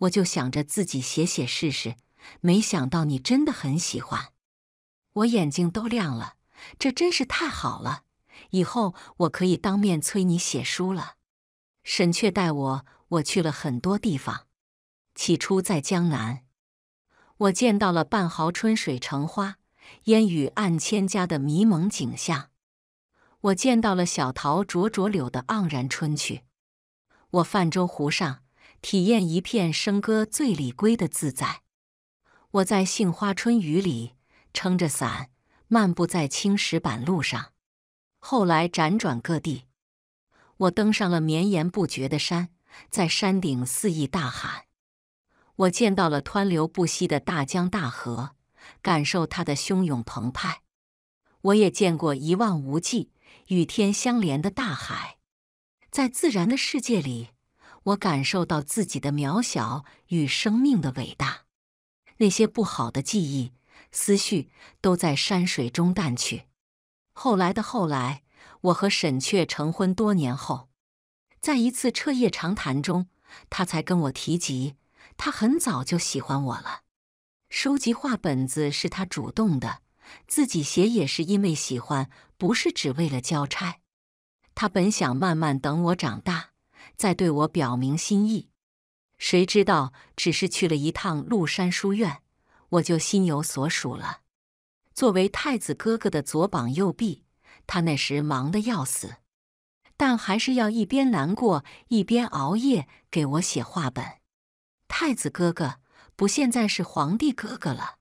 我就想着自己写写试试，没想到你真的很喜欢，我眼睛都亮了。这真是太好了！以后我可以当面催你写书了。沈阙带我，我去了很多地方。起初在江南，我见到了“半壕春水成花，烟雨暗千家”的迷蒙景象；我见到了“小桃灼灼柳”的盎然春趣；我泛舟湖上，体验一片笙歌醉里归的自在；我在杏花春雨里撑着伞。漫步在青石板路上，后来辗转各地，我登上了绵延不绝的山，在山顶肆意大喊。我见到了湍流不息的大江大河，感受它的汹涌澎湃。我也见过一望无际、与天相连的大海。在自然的世界里，我感受到自己的渺小与生命的伟大。那些不好的记忆。思绪都在山水中淡去。后来的后来，我和沈阙成婚多年后，在一次彻夜长谈中，他才跟我提及，他很早就喜欢我了。收集画本子是他主动的，自己写也是因为喜欢，不是只为了交差。他本想慢慢等我长大，再对我表明心意，谁知道只是去了一趟麓山书院。我就心有所属了。作为太子哥哥的左膀右臂，他那时忙得要死，但还是要一边难过一边熬夜给我写话本。太子哥哥不，现在是皇帝哥哥了。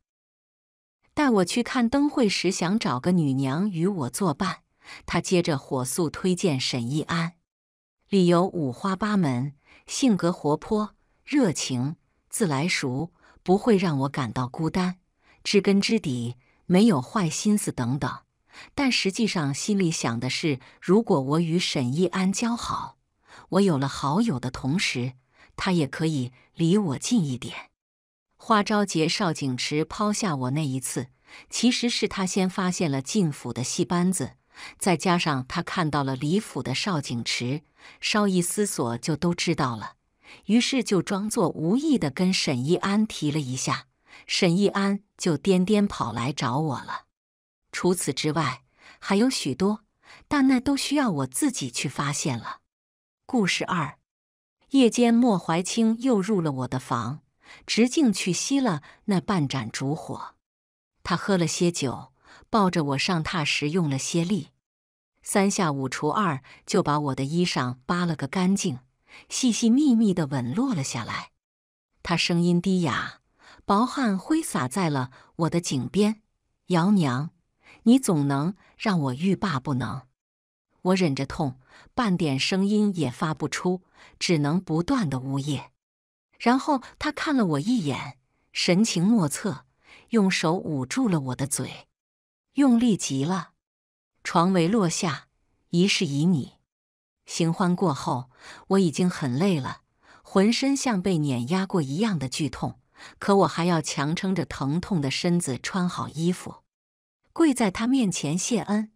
带我去看灯会时，想找个女娘与我作伴，他接着火速推荐沈一安，理由五花八门：性格活泼、热情、自来熟。不会让我感到孤单，知根知底，没有坏心思等等。但实际上心里想的是，如果我与沈一安交好，我有了好友的同时，他也可以离我近一点。花昭节、邵景池抛下我那一次，其实是他先发现了靳府的戏班子，再加上他看到了李府的邵景池，稍一思索就都知道了。于是就装作无意的跟沈一安提了一下，沈一安就颠颠跑来找我了。除此之外，还有许多，但那都需要我自己去发现了。故事二，夜间莫怀清又入了我的房，直径去熄了那半盏烛火。他喝了些酒，抱着我上榻时用了些力，三下五除二就把我的衣裳扒了个干净。细细密密的吻落了下来，他声音低哑，薄汗挥洒在了我的颈边。姚娘，你总能让我欲罢不能。我忍着痛，半点声音也发不出，只能不断的呜咽。然后他看了我一眼，神情莫测，用手捂住了我的嘴，用力极了。床帷落下，一世旖旎，行欢过后。我已经很累了，浑身像被碾压过一样的剧痛，可我还要强撑着疼痛的身子穿好衣服，跪在他面前谢恩。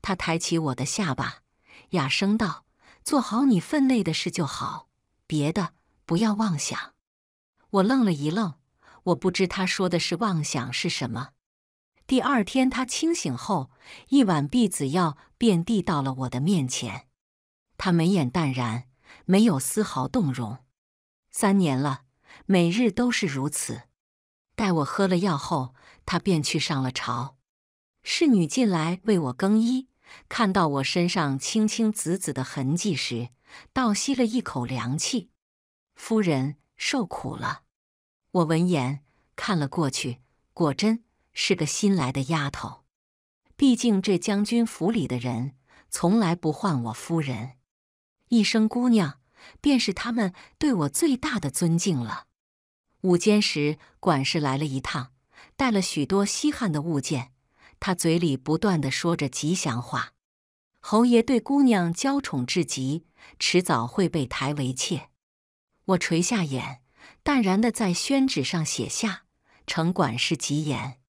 他抬起我的下巴，哑声道：“做好你分内的事就好，别的不要妄想。”我愣了一愣，我不知他说的是妄想是什么。第二天他清醒后，一碗避子药便递到了我的面前。他眉眼淡然，没有丝毫动容。三年了，每日都是如此。待我喝了药后，他便去上了朝。侍女进来为我更衣，看到我身上青青紫紫的痕迹时，倒吸了一口凉气：“夫人受苦了。”我闻言看了过去，果真是个新来的丫头。毕竟这将军府里的人从来不唤我夫人。一声“姑娘”，便是他们对我最大的尊敬了。午间时，管事来了一趟，带了许多稀罕的物件，他嘴里不断的说着吉祥话。侯爷对姑娘娇宠至极，迟早会被抬为妾。我垂下眼，淡然的在宣纸上写下“承管事吉言”。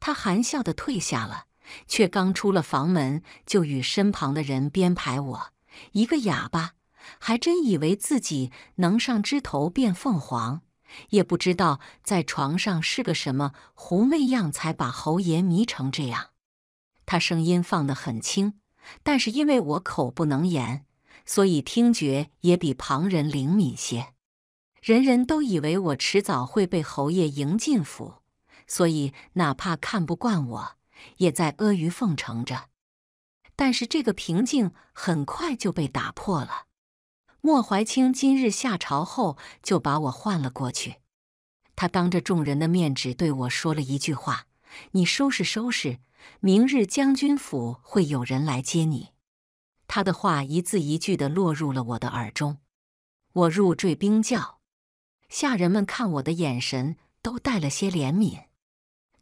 他含笑的退下了，却刚出了房门，就与身旁的人编排我。一个哑巴，还真以为自己能上枝头变凤凰，也不知道在床上是个什么狐媚样，才把侯爷迷成这样。他声音放得很轻，但是因为我口不能言，所以听觉也比旁人灵敏些。人人都以为我迟早会被侯爷迎进府，所以哪怕看不惯我，也在阿谀奉承着。但是这个平静很快就被打破了。莫怀清今日下朝后就把我换了过去，他当着众人的面只对我说了一句话：“你收拾收拾，明日将军府会有人来接你。”他的话一字一句的落入了我的耳中。我入赘冰窖，下人们看我的眼神都带了些怜悯。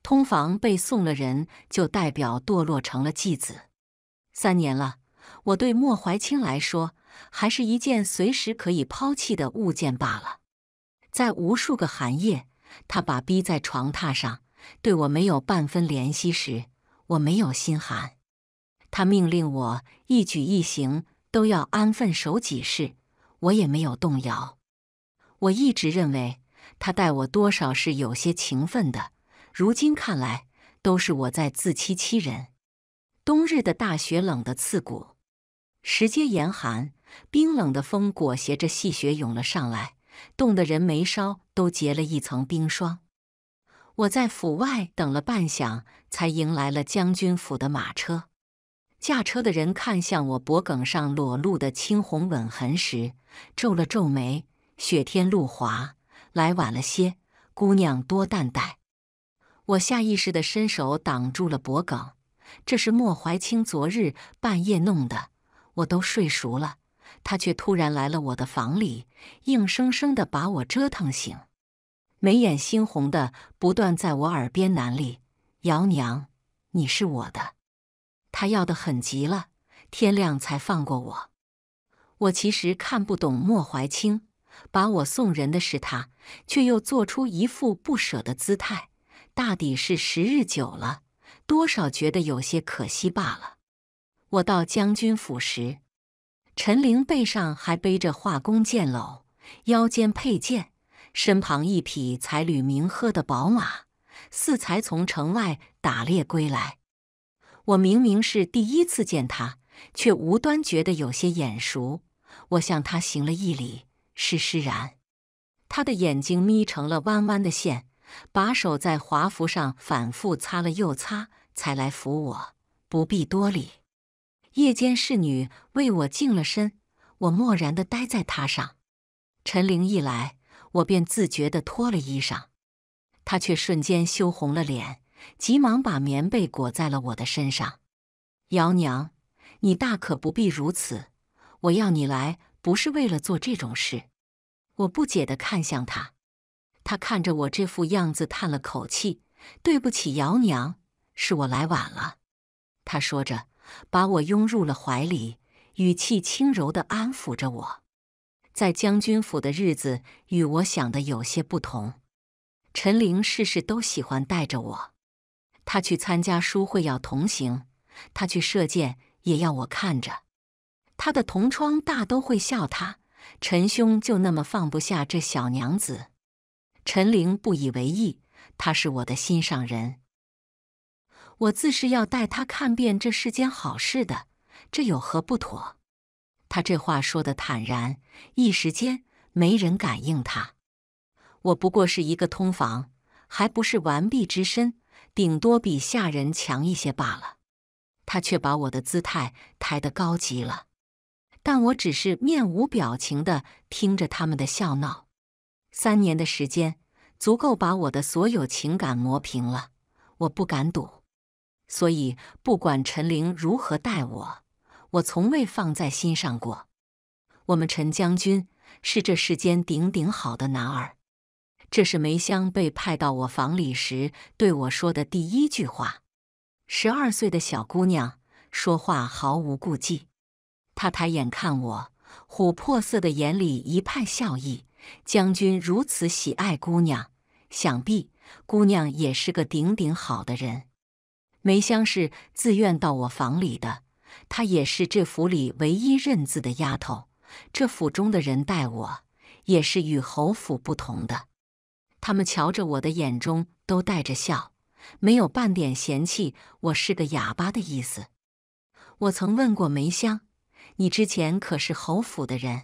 通房被送了人，就代表堕落成了继子。三年了，我对莫怀清来说，还是一件随时可以抛弃的物件罢了。在无数个寒夜，他把逼在床榻上，对我没有半分怜惜时，我没有心寒。他命令我一举一行都要安分守己时，我也没有动摇。我一直认为他待我多少是有些情分的，如今看来，都是我在自欺欺人。冬日的大雪冷得刺骨，时节严寒，冰冷的风裹挟着细雪涌了上来，冻得人眉梢都结了一层冰霜。我在府外等了半晌，才迎来了将军府的马车。驾车的人看向我脖颈上裸露的青红吻痕时，皱了皱眉。雪天路滑，来晚了些，姑娘多担待。我下意识的伸手挡住了脖颈。这是莫怀清昨日半夜弄的，我都睡熟了，他却突然来了我的房里，硬生生的把我折腾醒，眉眼猩红的，不断在我耳边喃喃：“姚娘，你是我的。”他要的很急了，天亮才放过我。我其实看不懂莫怀清把我送人的是他，却又做出一副不舍的姿态，大抵是时日久了。多少觉得有些可惜罢了。我到将军府时，陈琳背上还背着画工箭篓，腰间佩剑，身旁一匹彩缕名呵的宝马，似才从城外打猎归来。我明明是第一次见他，却无端觉得有些眼熟。我向他行了一礼，施施然，他的眼睛眯成了弯弯的线，把手在华服上反复擦了又擦。才来扶我，不必多礼。夜间侍女为我净了身，我默然地待在榻上。陈玲一来，我便自觉地脱了衣裳，他却瞬间羞红了脸，急忙把棉被裹在了我的身上。姚娘，你大可不必如此。我要你来，不是为了做这种事。我不解地看向他，他看着我这副样子，叹了口气：“对不起，姚娘。”是我来晚了，他说着，把我拥入了怀里，语气轻柔的安抚着我。在将军府的日子与我想的有些不同。陈玲事事都喜欢带着我，他去参加书会要同行，他去射箭也要我看着。他的同窗大都会笑他，陈兄就那么放不下这小娘子。陈玲不以为意，她是我的心上人。我自是要带他看遍这世间好事的，这有何不妥？他这话说得坦然，一时间没人感应他。我不过是一个通房，还不是完璧之身，顶多比下人强一些罢了。他却把我的姿态抬得高极了。但我只是面无表情地听着他们的笑闹。三年的时间足够把我的所有情感磨平了。我不敢赌。所以，不管陈灵如何待我，我从未放在心上过。我们陈将军是这世间顶顶好的男儿。这是梅香被派到我房里时对我说的第一句话。十二岁的小姑娘说话毫无顾忌。她抬眼看我，琥珀色的眼里一派笑意。将军如此喜爱姑娘，想必姑娘也是个顶顶好的人。梅香是自愿到我房里的，她也是这府里唯一认字的丫头。这府中的人待我也是与侯府不同的，他们瞧着我的眼中都带着笑，没有半点嫌弃我是个哑巴的意思。我曾问过梅香：“你之前可是侯府的人，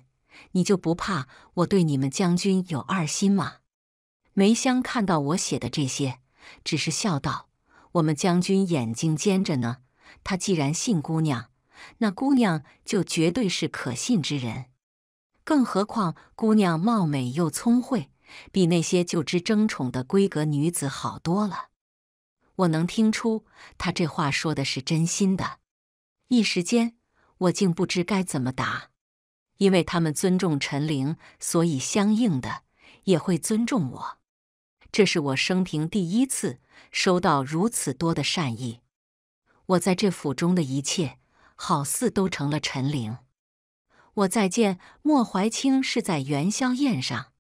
你就不怕我对你们将军有二心吗？”梅香看到我写的这些，只是笑道。我们将军眼睛尖着呢，他既然信姑娘，那姑娘就绝对是可信之人。更何况姑娘貌美又聪慧，比那些就知争宠的闺阁女子好多了。我能听出他这话说的是真心的。一时间，我竟不知该怎么答，因为他们尊重陈玲，所以相应的也会尊重我。这是我生平第一次。收到如此多的善意，我在这府中的一切好似都成了陈灵。我再见莫怀清是在元宵宴上，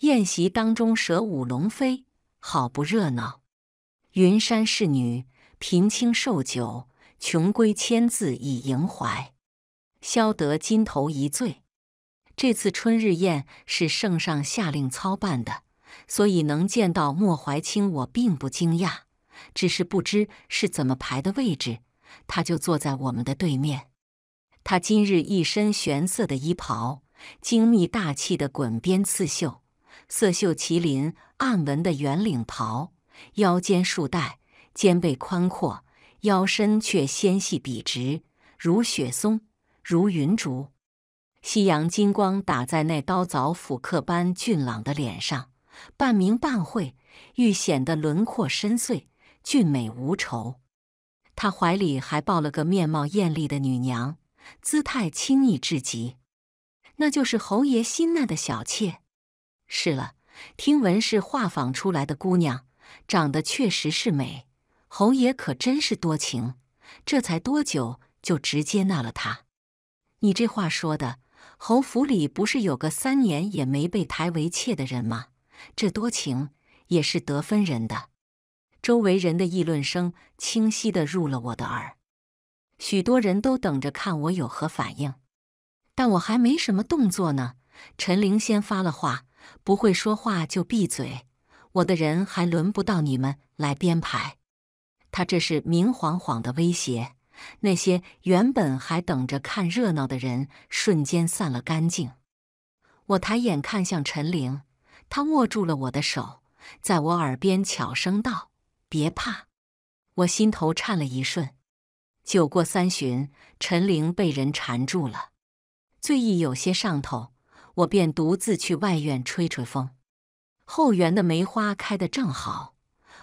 宴席当中蛇舞龙飞，好不热闹。云山侍女，贫清寿酒，穷归千字以迎怀，消得金头一醉。这次春日宴是圣上下令操办的。所以能见到莫怀清，我并不惊讶，只是不知是怎么排的位置。他就坐在我们的对面。他今日一身玄色的衣袍，精密大气的滚边刺绣，色绣麒麟暗纹的圆领袍，腰间束带，肩背宽阔，腰身却纤细笔直，如雪松，如云竹。夕阳金光打在那刀凿斧刻般俊朗的脸上。半明半晦，愈显得轮廓深邃、俊美无愁。他怀里还抱了个面貌艳丽的女娘，姿态轻昵至极。那就是侯爷心纳的小妾。是了，听闻是画舫出来的姑娘，长得确实是美。侯爷可真是多情，这才多久就直接纳了她。你这话说的，侯府里不是有个三年也没被抬为妾的人吗？这多情也是得分人的，周围人的议论声清晰的入了我的耳，许多人都等着看我有何反应，但我还没什么动作呢。陈玲先发了话，不会说话就闭嘴，我的人还轮不到你们来编排。他这是明晃晃的威胁，那些原本还等着看热闹的人瞬间散了干净。我抬眼看向陈玲。他握住了我的手，在我耳边悄声道：“别怕。”我心头颤了一瞬。酒过三巡，陈玲被人缠住了，醉意有些上头，我便独自去外院吹吹风。后园的梅花开得正好，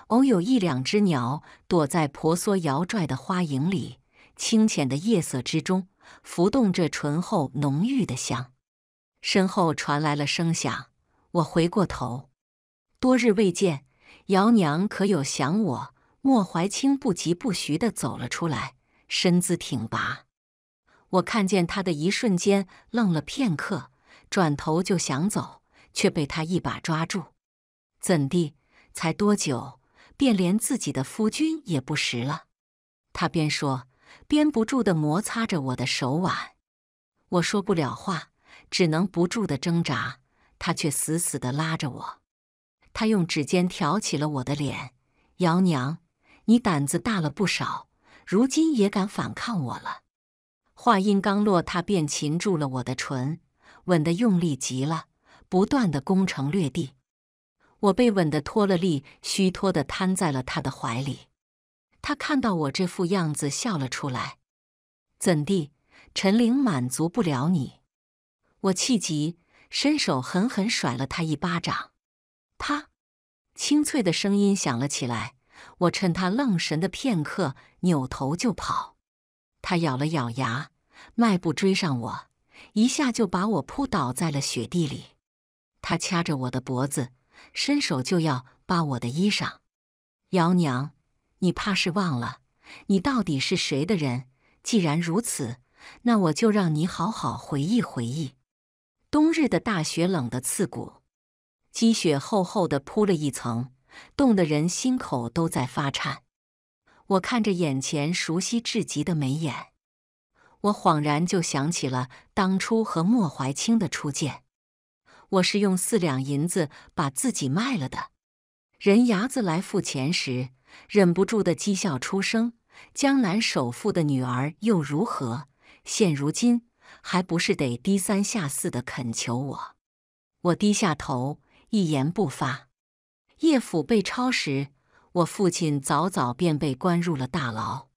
偶有一两只鸟躲在婆娑摇拽的花影里，清浅的夜色之中，浮动着醇厚浓郁的香。身后传来了声响。我回过头，多日未见，姚娘可有想我？莫怀清不疾不徐的走了出来，身姿挺拔。我看见他的一瞬间，愣了片刻，转头就想走，却被他一把抓住。怎地？才多久，便连自己的夫君也不识了？他边说边不住的摩擦着我的手腕，我说不了话，只能不住的挣扎。他却死死的拉着我，他用指尖挑起了我的脸，姚娘，你胆子大了不少，如今也敢反抗我了。话音刚落，他便擒住了我的唇，吻得用力极了，不断的攻城略地。我被吻得脱了力，虚脱的瘫在了他的怀里。他看到我这副样子，笑了出来。怎地，陈玲满足不了你？我气急。伸手狠狠甩了他一巴掌，啪，清脆的声音响了起来。我趁他愣神的片刻，扭头就跑。他咬了咬牙，迈步追上我，一下就把我扑倒在了雪地里。他掐着我的脖子，伸手就要扒我的衣裳。姚娘，你怕是忘了，你到底是谁的人？既然如此，那我就让你好好回忆回忆。冬日的大雪，冷得刺骨，积雪厚厚的铺了一层，冻得人心口都在发颤。我看着眼前熟悉至极的眉眼，我恍然就想起了当初和莫怀清的初见。我是用四两银子把自己卖了的。人牙子来付钱时，忍不住的讥笑出声：“江南首富的女儿又如何？现如今。”还不是得低三下四的恳求我？我低下头，一言不发。叶府被抄时，我父亲早早便被关入了大牢。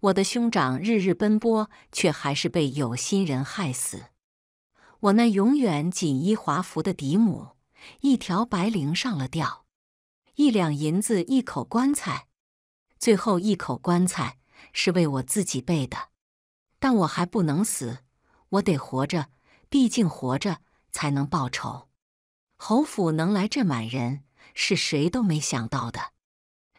我的兄长日日奔波，却还是被有心人害死。我那永远锦衣华服的嫡母，一条白绫上了吊，一两银子一口棺材。最后一口棺材是为我自己备的，但我还不能死。我得活着，毕竟活着才能报仇。侯府能来这买人，是谁都没想到的。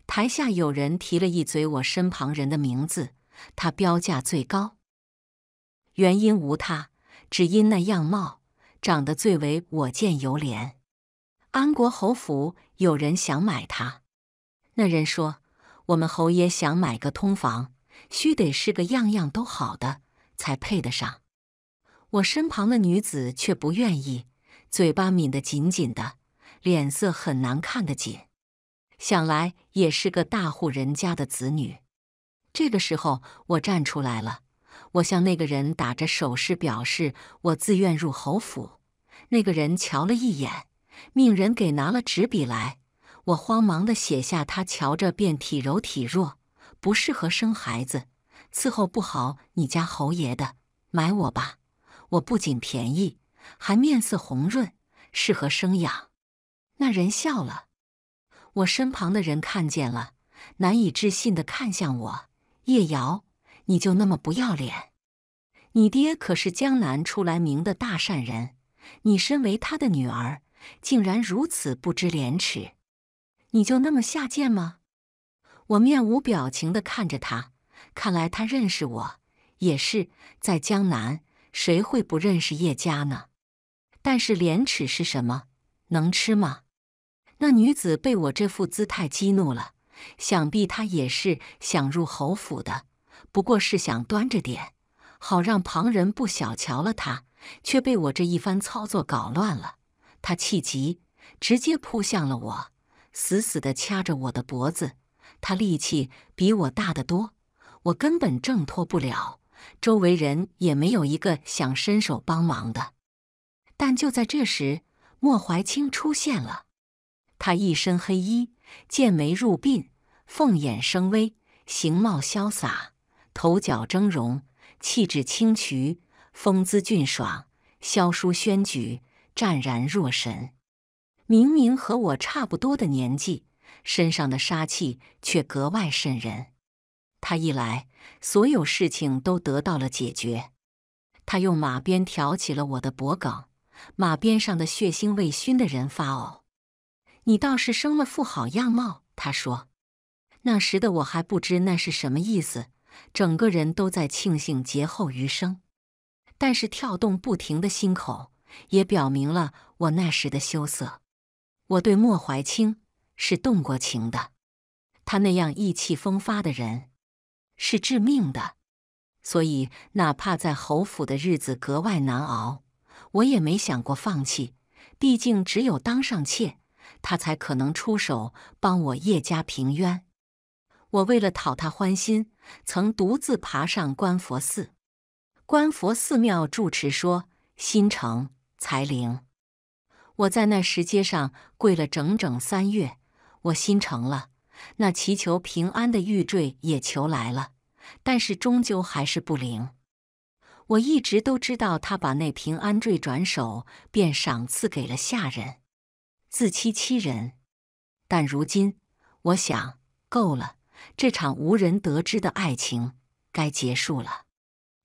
台下有人提了一嘴我身旁人的名字，他标价最高，原因无他，只因那样貌长得最为我见犹怜。安国侯府有人想买他，那人说：“我们侯爷想买个通房，须得是个样样都好的，才配得上。”我身旁的女子却不愿意，嘴巴抿得紧紧的，脸色很难看得紧。想来也是个大户人家的子女。这个时候，我站出来了，我向那个人打着手势，表示我自愿入侯府。那个人瞧了一眼，命人给拿了纸笔来。我慌忙的写下，他瞧着便体柔体弱，不适合生孩子，伺候不好你家侯爷的，买我吧。我不仅便宜，还面色红润，适合生养。那人笑了。我身旁的人看见了，难以置信的看向我。叶瑶，你就那么不要脸？你爹可是江南出来名的大善人，你身为他的女儿，竟然如此不知廉耻？你就那么下贱吗？我面无表情的看着他。看来他认识我，也是在江南。谁会不认识叶家呢？但是廉耻是什么？能吃吗？那女子被我这副姿态激怒了，想必她也是想入侯府的，不过是想端着点，好让旁人不小瞧了她，却被我这一番操作搞乱了。她气急，直接扑向了我，死死的掐着我的脖子。他力气比我大得多，我根本挣脱不了。周围人也没有一个想伸手帮忙的，但就在这时，莫怀清出现了。他一身黑衣，剑眉入鬓，凤眼生威，形貌潇洒，头角峥嵘，气质清渠，风姿俊爽，萧疏轩举，湛然若神。明明和我差不多的年纪，身上的杀气却格外渗人。他一来，所有事情都得到了解决。他用马鞭挑起了我的脖梗，马鞭上的血腥味熏得人发呕。你倒是生了副好样貌，他说。那时的我还不知那是什么意思，整个人都在庆幸劫后余生，但是跳动不停的心口也表明了我那时的羞涩。我对莫怀清是动过情的，他那样意气风发的人。是致命的，所以哪怕在侯府的日子格外难熬，我也没想过放弃。毕竟只有当上妾，他才可能出手帮我叶家平冤。我为了讨他欢心，曾独自爬上观佛寺。观佛寺庙住持说：“心诚才灵。”我在那石阶上跪了整整三月，我心诚了。那祈求平安的玉坠也求来了，但是终究还是不灵。我一直都知道，他把那平安坠转手便赏赐给了下人，自欺欺人。但如今，我想够了，这场无人得知的爱情该结束了。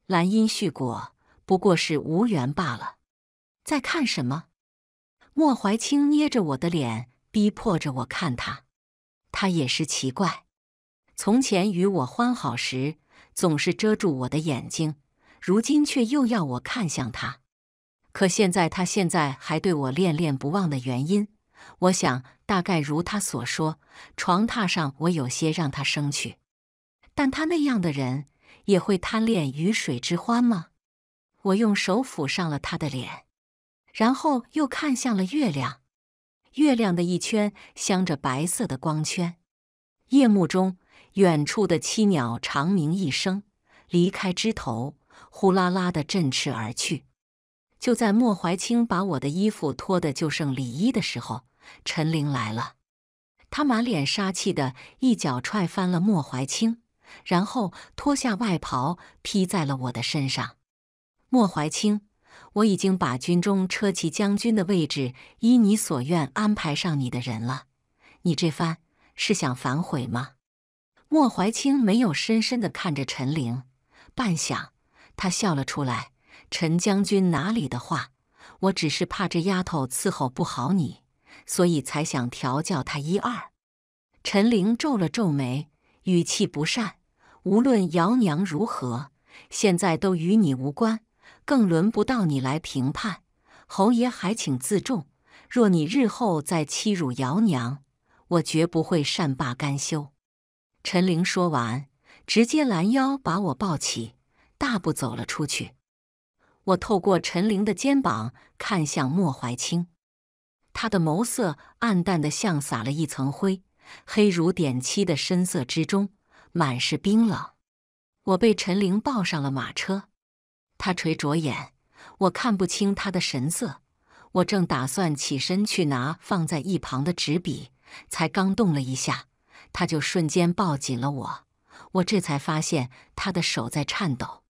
兰因絮果，不过是无缘罢了。在看什么？莫怀清捏着我的脸，逼迫着我看他。他也是奇怪，从前与我欢好时，总是遮住我的眼睛，如今却又要我看向他。可现在，他现在还对我恋恋不忘的原因，我想大概如他所说，床榻上我有些让他生趣。但他那样的人，也会贪恋鱼水之欢吗？我用手抚上了他的脸，然后又看向了月亮。月亮的一圈镶着白色的光圈，夜幕中，远处的栖鸟长鸣一声，离开枝头，呼啦啦的振翅而去。就在莫怀清把我的衣服脱的就剩里衣的时候，陈玲来了，他满脸杀气的一脚踹翻了莫怀清，然后脱下外袍披在了我的身上。莫怀清。我已经把军中车骑将军的位置依你所愿安排上你的人了，你这番是想反悔吗？莫怀清没有深深的看着陈玲，半晌，他笑了出来。陈将军哪里的话？我只是怕这丫头伺候不好你，所以才想调教她一二。陈玲皱了皱眉，语气不善：“无论姚娘如何，现在都与你无关。”更轮不到你来评判，侯爷还请自重。若你日后再欺辱姚娘，我绝不会善罢甘休。陈玲说完，直接拦腰把我抱起，大步走了出去。我透过陈玲的肩膀看向莫怀清，他的眸色暗淡的像撒了一层灰，黑如点漆的深色之中满是冰冷。我被陈玲抱上了马车。他垂着眼，我看不清他的神色。我正打算起身去拿放在一旁的纸笔，才刚动了一下，他就瞬间抱紧了我。我这才发现他的手在颤抖。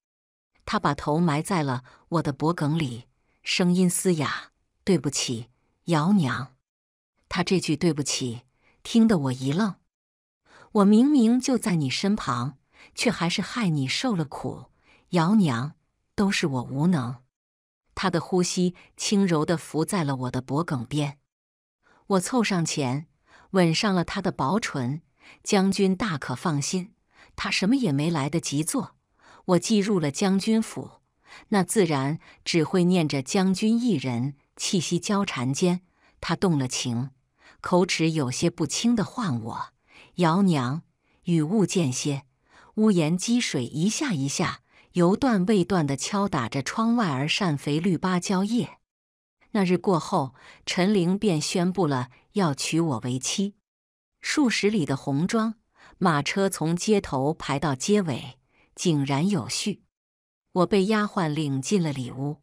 他把头埋在了我的脖梗里，声音嘶哑：“对不起，姚娘。”他这句“对不起”听得我一愣。我明明就在你身旁，却还是害你受了苦，姚娘。都是我无能。他的呼吸轻柔的浮在了我的脖梗边，我凑上前，吻上了他的薄唇。将军大可放心，他什么也没来得及做。我既入了将军府，那自然只会念着将军一人。气息交缠间，他动了情，口齿有些不清的唤我：“姚娘。”雨雾渐歇，屋檐积水一下一下。由断未断地敲打着窗外而扇肥绿芭蕉叶。那日过后，陈玲便宣布了要娶我为妻。数十里的红妆马车从街头排到街尾，井然有序。我被丫鬟领进了里屋，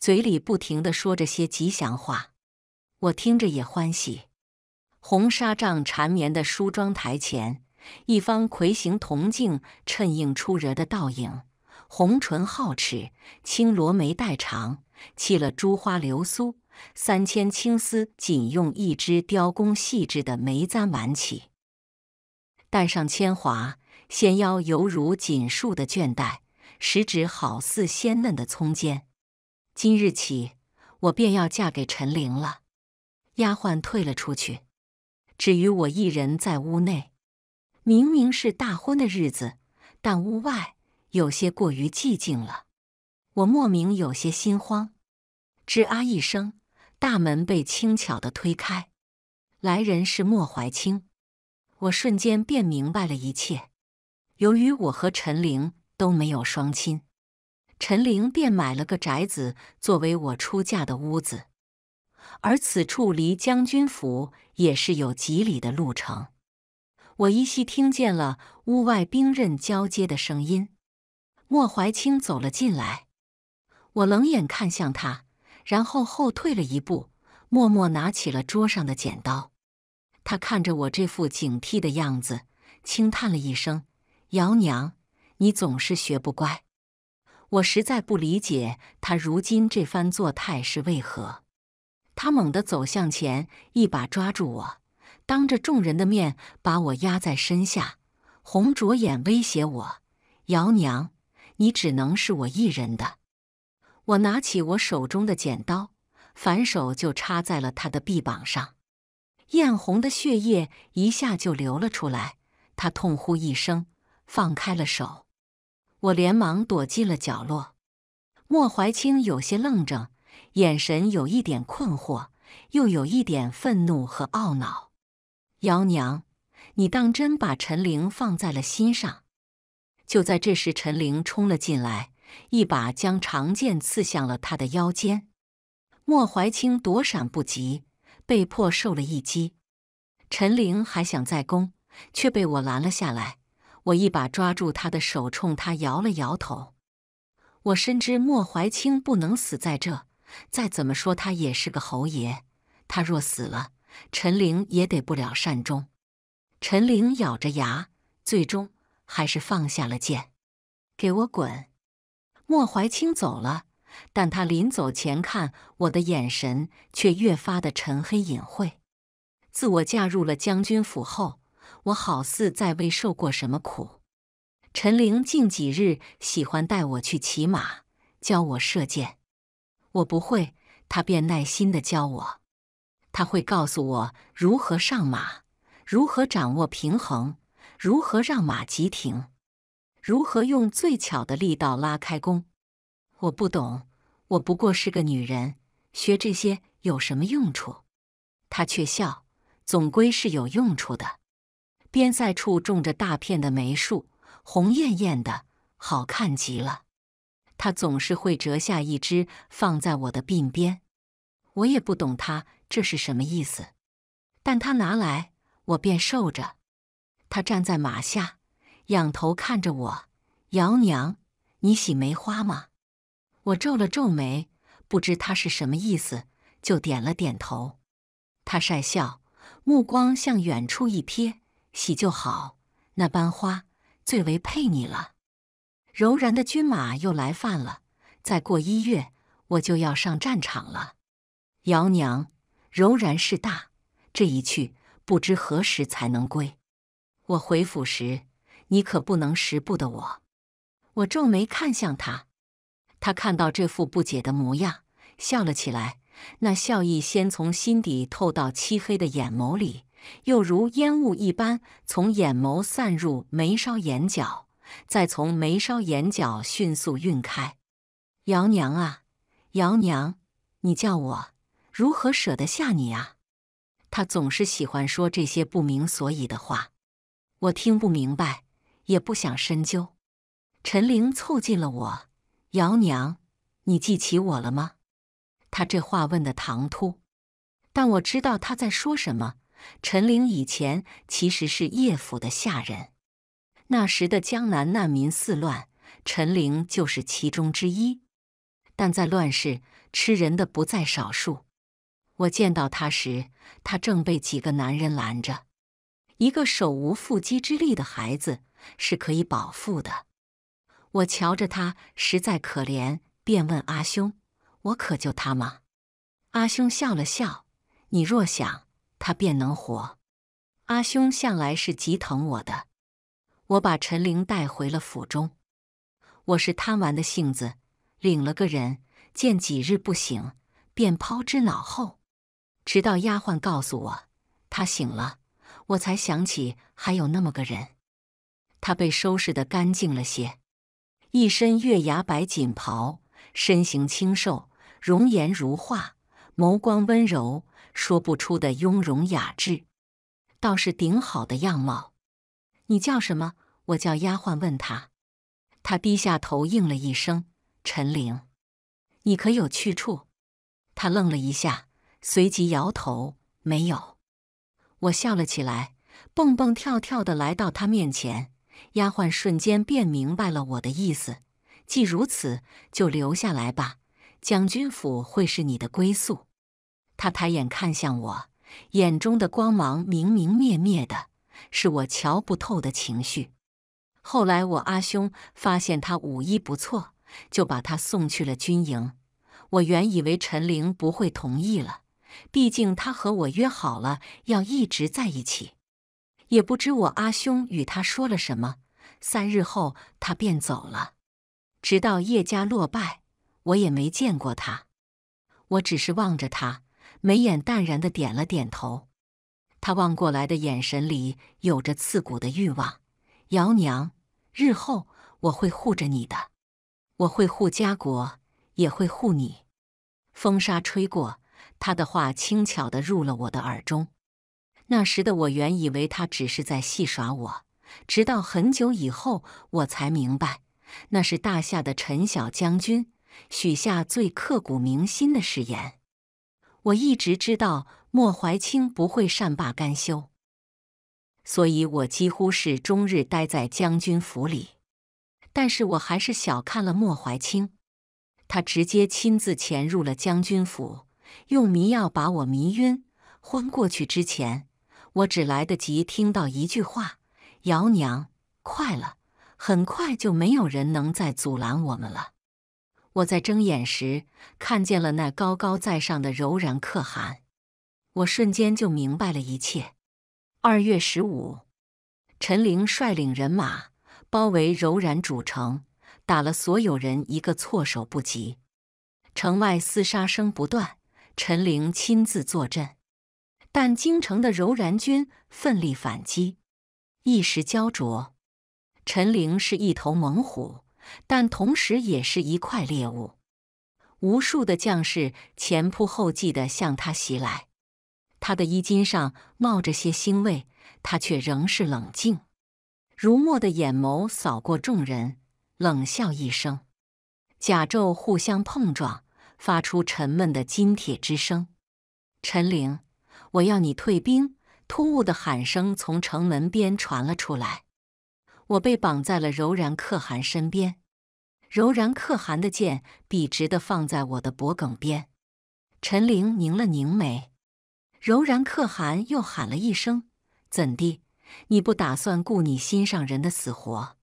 嘴里不停地说着些吉祥话，我听着也欢喜。红纱帐缠绵的梳妆台前，一方魁形铜镜衬映出人的倒影。红唇皓齿，青罗眉带长，弃了珠花流苏，三千青丝仅用一支雕工细致的眉簪挽起，戴上铅华，纤腰犹如锦束的绢带，食指好似鲜嫩的葱尖。今日起，我便要嫁给陈玲了。丫鬟退了出去，只余我一人在屋内。明明是大婚的日子，但屋外……有些过于寂静了，我莫名有些心慌。吱啊一声，大门被轻巧的推开，来人是莫怀清。我瞬间便明白了一切。由于我和陈玲都没有双亲，陈玲便买了个宅子作为我出嫁的屋子，而此处离将军府也是有几里的路程。我依稀听见了屋外兵刃交接的声音。莫怀清走了进来，我冷眼看向他，然后后退了一步，默默拿起了桌上的剪刀。他看着我这副警惕的样子，轻叹了一声：“姚娘，你总是学不乖。”我实在不理解他如今这番作态是为何。他猛地走向前，一把抓住我，当着众人的面把我压在身下，红着眼威胁我：“姚娘。”你只能是我一人的。我拿起我手中的剪刀，反手就插在了他的臂膀上，艳红的血液一下就流了出来。他痛呼一声，放开了手。我连忙躲进了角落。莫怀清有些愣怔，眼神有一点困惑，又有一点愤怒和懊恼。姚娘，你当真把陈玲放在了心上？就在这时，陈灵冲了进来，一把将长剑刺向了他的腰间。莫怀清躲闪不及，被迫受了一击。陈灵还想再攻，却被我拦了下来。我一把抓住他的手，冲他摇了摇头。我深知莫怀清不能死在这，再怎么说他也是个侯爷，他若死了，陈灵也得不了善终。陈灵咬着牙，最终。还是放下了剑，给我滚！莫怀清走了，但他临走前看我的眼神却越发的沉黑隐晦。自我嫁入了将军府后，我好似再未受过什么苦。陈玲近几日喜欢带我去骑马，教我射箭。我不会，他便耐心的教我。他会告诉我如何上马，如何掌握平衡。如何让马急停？如何用最巧的力道拉开弓？我不懂，我不过是个女人，学这些有什么用处？他却笑，总归是有用处的。边塞处种着大片的梅树，红艳艳的，好看极了。他总是会折下一支放在我的鬓边，我也不懂他这是什么意思，但他拿来，我便受着。他站在马下，仰头看着我：“姚娘，你洗梅花吗？”我皱了皱眉，不知他是什么意思，就点了点头。他晒笑，目光向远处一瞥：“喜就好，那班花最为配你了。”柔然的军马又来犯了，再过一月，我就要上战场了。姚娘，柔然势大，这一去，不知何时才能归。我回府时，你可不能识不得我。我皱眉看向他，他看到这副不解的模样，笑了起来。那笑意先从心底透到漆黑的眼眸里，又如烟雾一般从眼眸散入眉梢眼角，再从眉梢眼角迅速晕开。姚娘啊，姚娘，你叫我如何舍得下你啊？他总是喜欢说这些不明所以的话。我听不明白，也不想深究。陈玲凑近了我：“姚娘，你记起我了吗？”他这话问的唐突，但我知道他在说什么。陈玲以前其实是叶府的下人，那时的江南难民四乱，陈玲就是其中之一。但在乱世，吃人的不在少数。我见到他时，他正被几个男人拦着。一个手无缚鸡之力的孩子是可以保父的。我瞧着他实在可怜，便问阿兄：“我可救他吗？”阿兄笑了笑：“你若想，他便能活。”阿兄向来是极疼我的。我把陈玲带回了府中。我是贪玩的性子，领了个人见几日不醒，便抛之脑后。直到丫鬟告诉我，他醒了。我才想起还有那么个人，他被收拾的干净了些，一身月牙白锦袍，身形清瘦，容颜如画，眸光温柔，说不出的雍容雅致，倒是顶好的样貌。你叫什么？我叫丫鬟。问他，他低下头应了一声：“陈玲。”你可有去处？他愣了一下，随即摇头：“没有。”我笑了起来，蹦蹦跳跳的来到他面前。丫鬟瞬间便明白了我的意思。既如此，就留下来吧。将军府会是你的归宿。他抬眼看向我，眼中的光芒明明灭灭的，是我瞧不透的情绪。后来我阿兄发现他武艺不错，就把他送去了军营。我原以为陈玲不会同意了。毕竟他和我约好了要一直在一起，也不知我阿兄与他说了什么。三日后他便走了，直到叶家落败，我也没见过他。我只是望着他，眉眼淡然的点了点头。他望过来的眼神里有着刺骨的欲望。姚娘，日后我会护着你的，我会护家国，也会护你。风沙吹过。他的话轻巧的入了我的耳中，那时的我原以为他只是在戏耍我，直到很久以后我才明白，那是大夏的陈小将军许下最刻骨铭心的誓言。我一直知道莫怀清不会善罢甘休，所以我几乎是终日待在将军府里，但是我还是小看了莫怀清，他直接亲自潜入了将军府。用迷药把我迷晕，昏过去之前，我只来得及听到一句话：“姚娘，快了，很快就没有人能再阻拦我们了。”我在睁眼时看见了那高高在上的柔然可汗，我瞬间就明白了一切。二月十五，陈玲率领人马包围柔然主城，打了所有人一个措手不及，城外厮杀声不断。陈琳亲自坐镇，但京城的柔然军奋力反击，一时焦灼。陈琳是一头猛虎，但同时也是一块猎物。无数的将士前仆后继的向他袭来，他的衣襟上冒着些腥味，他却仍是冷静。如墨的眼眸扫过众人，冷笑一声，甲胄互相碰撞。发出沉闷的金铁之声。陈玲，我要你退兵！突兀的喊声从城门边传了出来。我被绑在了柔然可汗身边，柔然可汗的剑笔直的放在我的脖梗边。陈玲凝了凝眉，柔然可汗又喊了一声：“怎地？你不打算顾你心上人的死活？”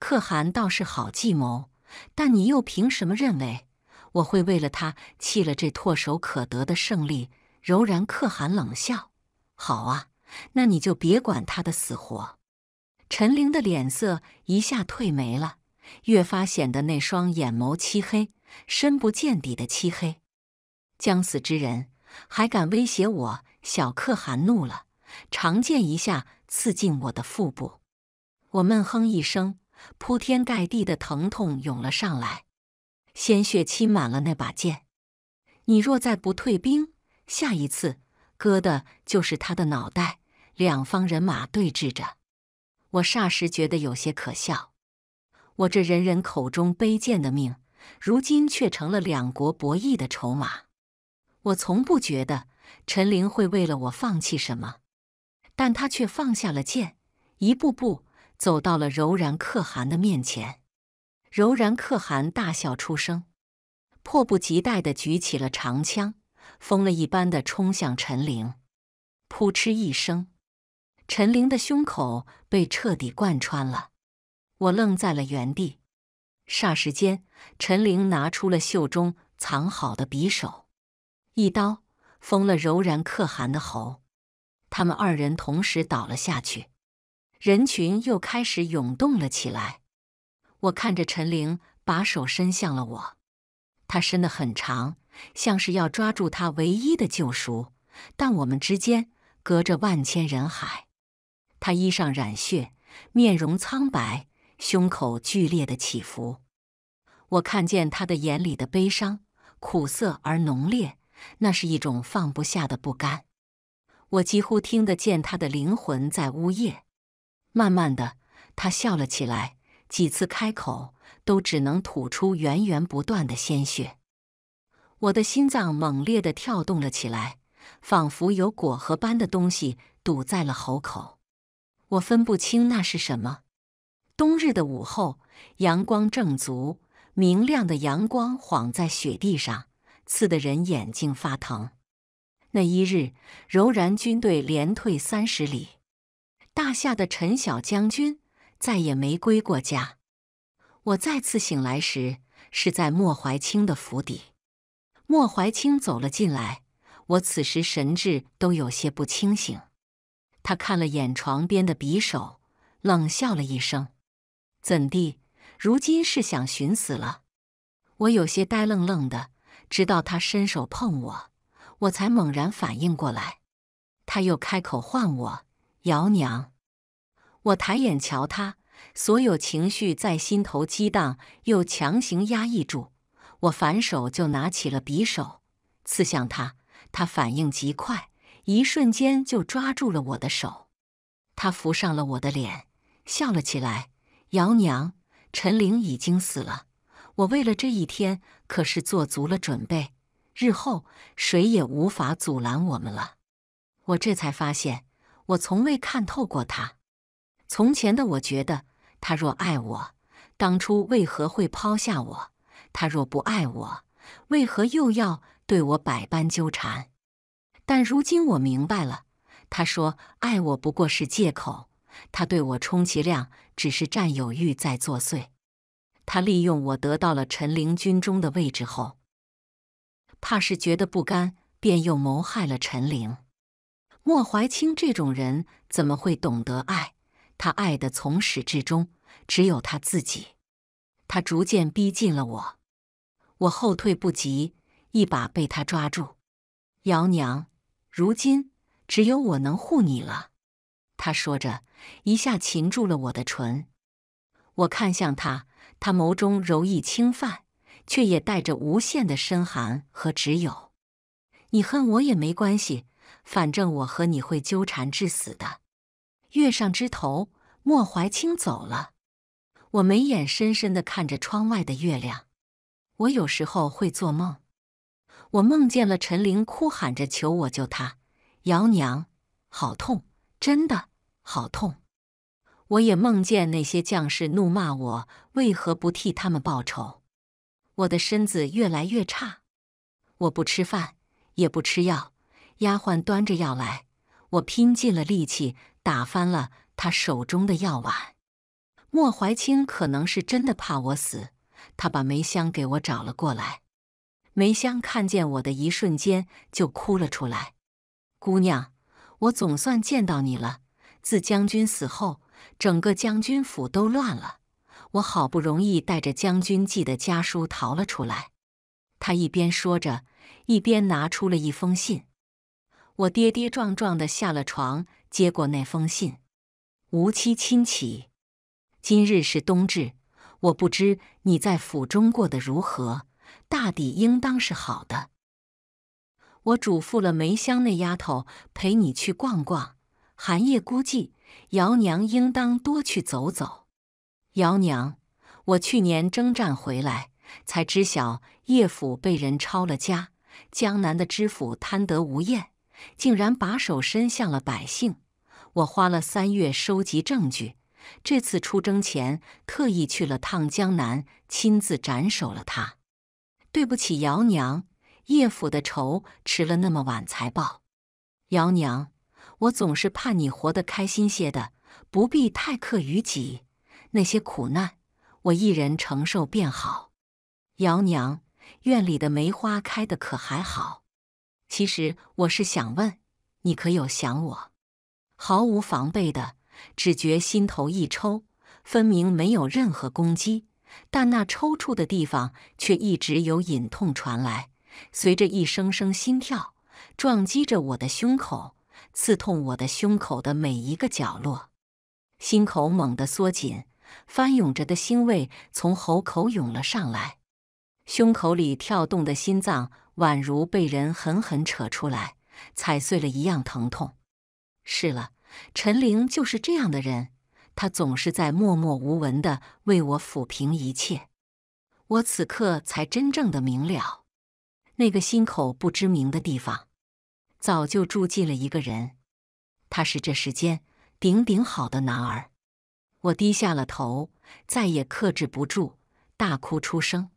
可汗倒是好计谋，但你又凭什么认为？我会为了他弃了这唾手可得的胜利。柔然可汗冷笑：“好啊，那你就别管他的死活。”陈玲的脸色一下褪没了，越发显得那双眼眸漆黑，深不见底的漆黑。将死之人还敢威胁我？小可汗怒了，长剑一下刺进我的腹部，我闷哼一声，铺天盖地的疼痛涌了上来。鲜血浸满了那把剑。你若再不退兵，下一次割的就是他的脑袋。两方人马对峙着，我霎时觉得有些可笑。我这人人口中卑贱的命，如今却成了两国博弈的筹码。我从不觉得陈琳会为了我放弃什么，但他却放下了剑，一步步走到了柔然可汗的面前。柔然可汗大笑出声，迫不及待地举起了长枪，疯了一般的冲向陈灵。扑哧一声，陈灵的胸口被彻底贯穿了。我愣在了原地。霎时间，陈灵拿出了袖中藏好的匕首，一刀封了柔然可汗的喉。他们二人同时倒了下去。人群又开始涌动了起来。我看着陈玲，把手伸向了我，他伸得很长，像是要抓住他唯一的救赎。但我们之间隔着万千人海。他衣上染血，面容苍白，胸口剧烈的起伏。我看见他的眼里的悲伤、苦涩而浓烈，那是一种放不下的不甘。我几乎听得见他的灵魂在呜咽。慢慢的，他笑了起来。几次开口，都只能吐出源源不断的鲜血。我的心脏猛烈的跳动了起来，仿佛有果核般的东西堵在了喉口，我分不清那是什么。冬日的午后，阳光正足，明亮的阳光晃在雪地上，刺得人眼睛发疼。那一日，柔然军队连退三十里，大夏的陈小将军。再也没归过家。我再次醒来时，是在莫怀清的府邸。莫怀清走了进来，我此时神志都有些不清醒。他看了眼床边的匕首，冷笑了一声：“怎地？如今是想寻死了？”我有些呆愣愣的，直到他伸手碰我，我才猛然反应过来。他又开口唤我：“姚娘。”我抬眼瞧他，所有情绪在心头激荡，又强行压抑住。我反手就拿起了匕首，刺向他。他反应极快，一瞬间就抓住了我的手。他浮上了我的脸，笑了起来：“姚娘，陈玲已经死了。我为了这一天可是做足了准备，日后谁也无法阻拦我们了。”我这才发现，我从未看透过他。从前的我觉得，他若爱我，当初为何会抛下我？他若不爱我，为何又要对我百般纠缠？但如今我明白了，他说爱我不过是借口，他对我充其量只是占有欲在作祟。他利用我得到了陈灵军中的位置后，怕是觉得不甘，便又谋害了陈灵。莫怀清这种人怎么会懂得爱？他爱的从始至终只有他自己。他逐渐逼近了我，我后退不及，一把被他抓住。姚娘，如今只有我能护你了。他说着，一下擒住了我的唇。我看向他，他眸中柔意侵犯，却也带着无限的深寒和只有。你恨我也没关系，反正我和你会纠缠至死的。月上枝头。莫怀清走了，我眉眼深深的看着窗外的月亮。我有时候会做梦，我梦见了陈玲哭喊着求我救她，姚娘，好痛，真的好痛。我也梦见那些将士怒骂我，为何不替他们报仇？我的身子越来越差，我不吃饭，也不吃药。丫鬟端着药来，我拼尽了力气打翻了。他手中的药碗，莫怀清可能是真的怕我死，他把梅香给我找了过来。梅香看见我的一瞬间就哭了出来。姑娘，我总算见到你了。自将军死后，整个将军府都乱了。我好不容易带着将军寄的家书逃了出来。他一边说着，一边拿出了一封信。我跌跌撞撞的下了床，接过那封信。无妻亲启，今日是冬至，我不知你在府中过得如何，大抵应当是好的。我嘱咐了梅香那丫头陪你去逛逛，寒夜孤寂，姚娘应当多去走走。姚娘，我去年征战回来，才知晓叶府被人抄了家，江南的知府贪得无厌，竟然把手伸向了百姓。我花了三月收集证据，这次出征前特意去了趟江南，亲自斩首了他。对不起，姚娘，叶府的仇迟了那么晚才报。姚娘，我总是盼你活得开心些的，不必太克于己。那些苦难，我一人承受便好。姚娘，院里的梅花开的可还好？其实我是想问，你可有想我？毫无防备的，只觉心头一抽，分明没有任何攻击，但那抽搐的地方却一直有隐痛传来，随着一声声心跳撞击着我的胸口，刺痛我的胸口的每一个角落，心口猛地缩紧，翻涌着的腥味从喉口涌了上来，胸口里跳动的心脏宛如被人狠狠扯出来、踩碎了一样疼痛。是了，陈玲就是这样的人，他总是在默默无闻的为我抚平一切。我此刻才真正的明了，那个心口不知名的地方，早就住进了一个人。他是这世间顶顶好的男儿。我低下了头，再也克制不住，大哭出声。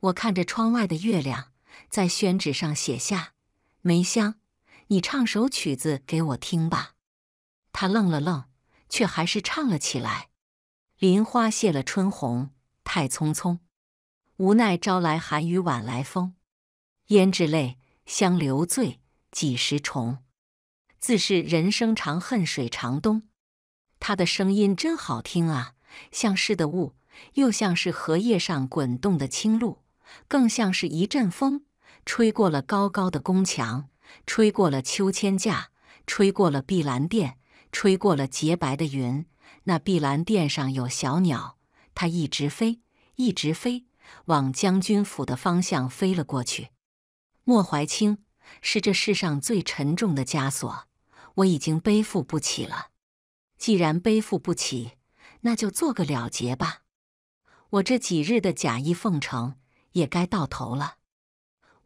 我看着窗外的月亮，在宣纸上写下梅香。你唱首曲子给我听吧。他愣了愣，却还是唱了起来：“林花谢了春红，太匆匆。无奈朝来寒雨晚来风。胭脂泪，香留醉，几时重？自是人生长恨水长东。”他的声音真好听啊，像是的雾，又像是荷叶上滚动的清露，更像是一阵风吹过了高高的宫墙。吹过了秋千架，吹过了碧蓝殿，吹过了洁白的云。那碧蓝殿上有小鸟，它一直飞，一直飞，往将军府的方向飞了过去。莫怀清是这世上最沉重的枷锁，我已经背负不起了。既然背负不起，那就做个了结吧。我这几日的假意奉承也该到头了。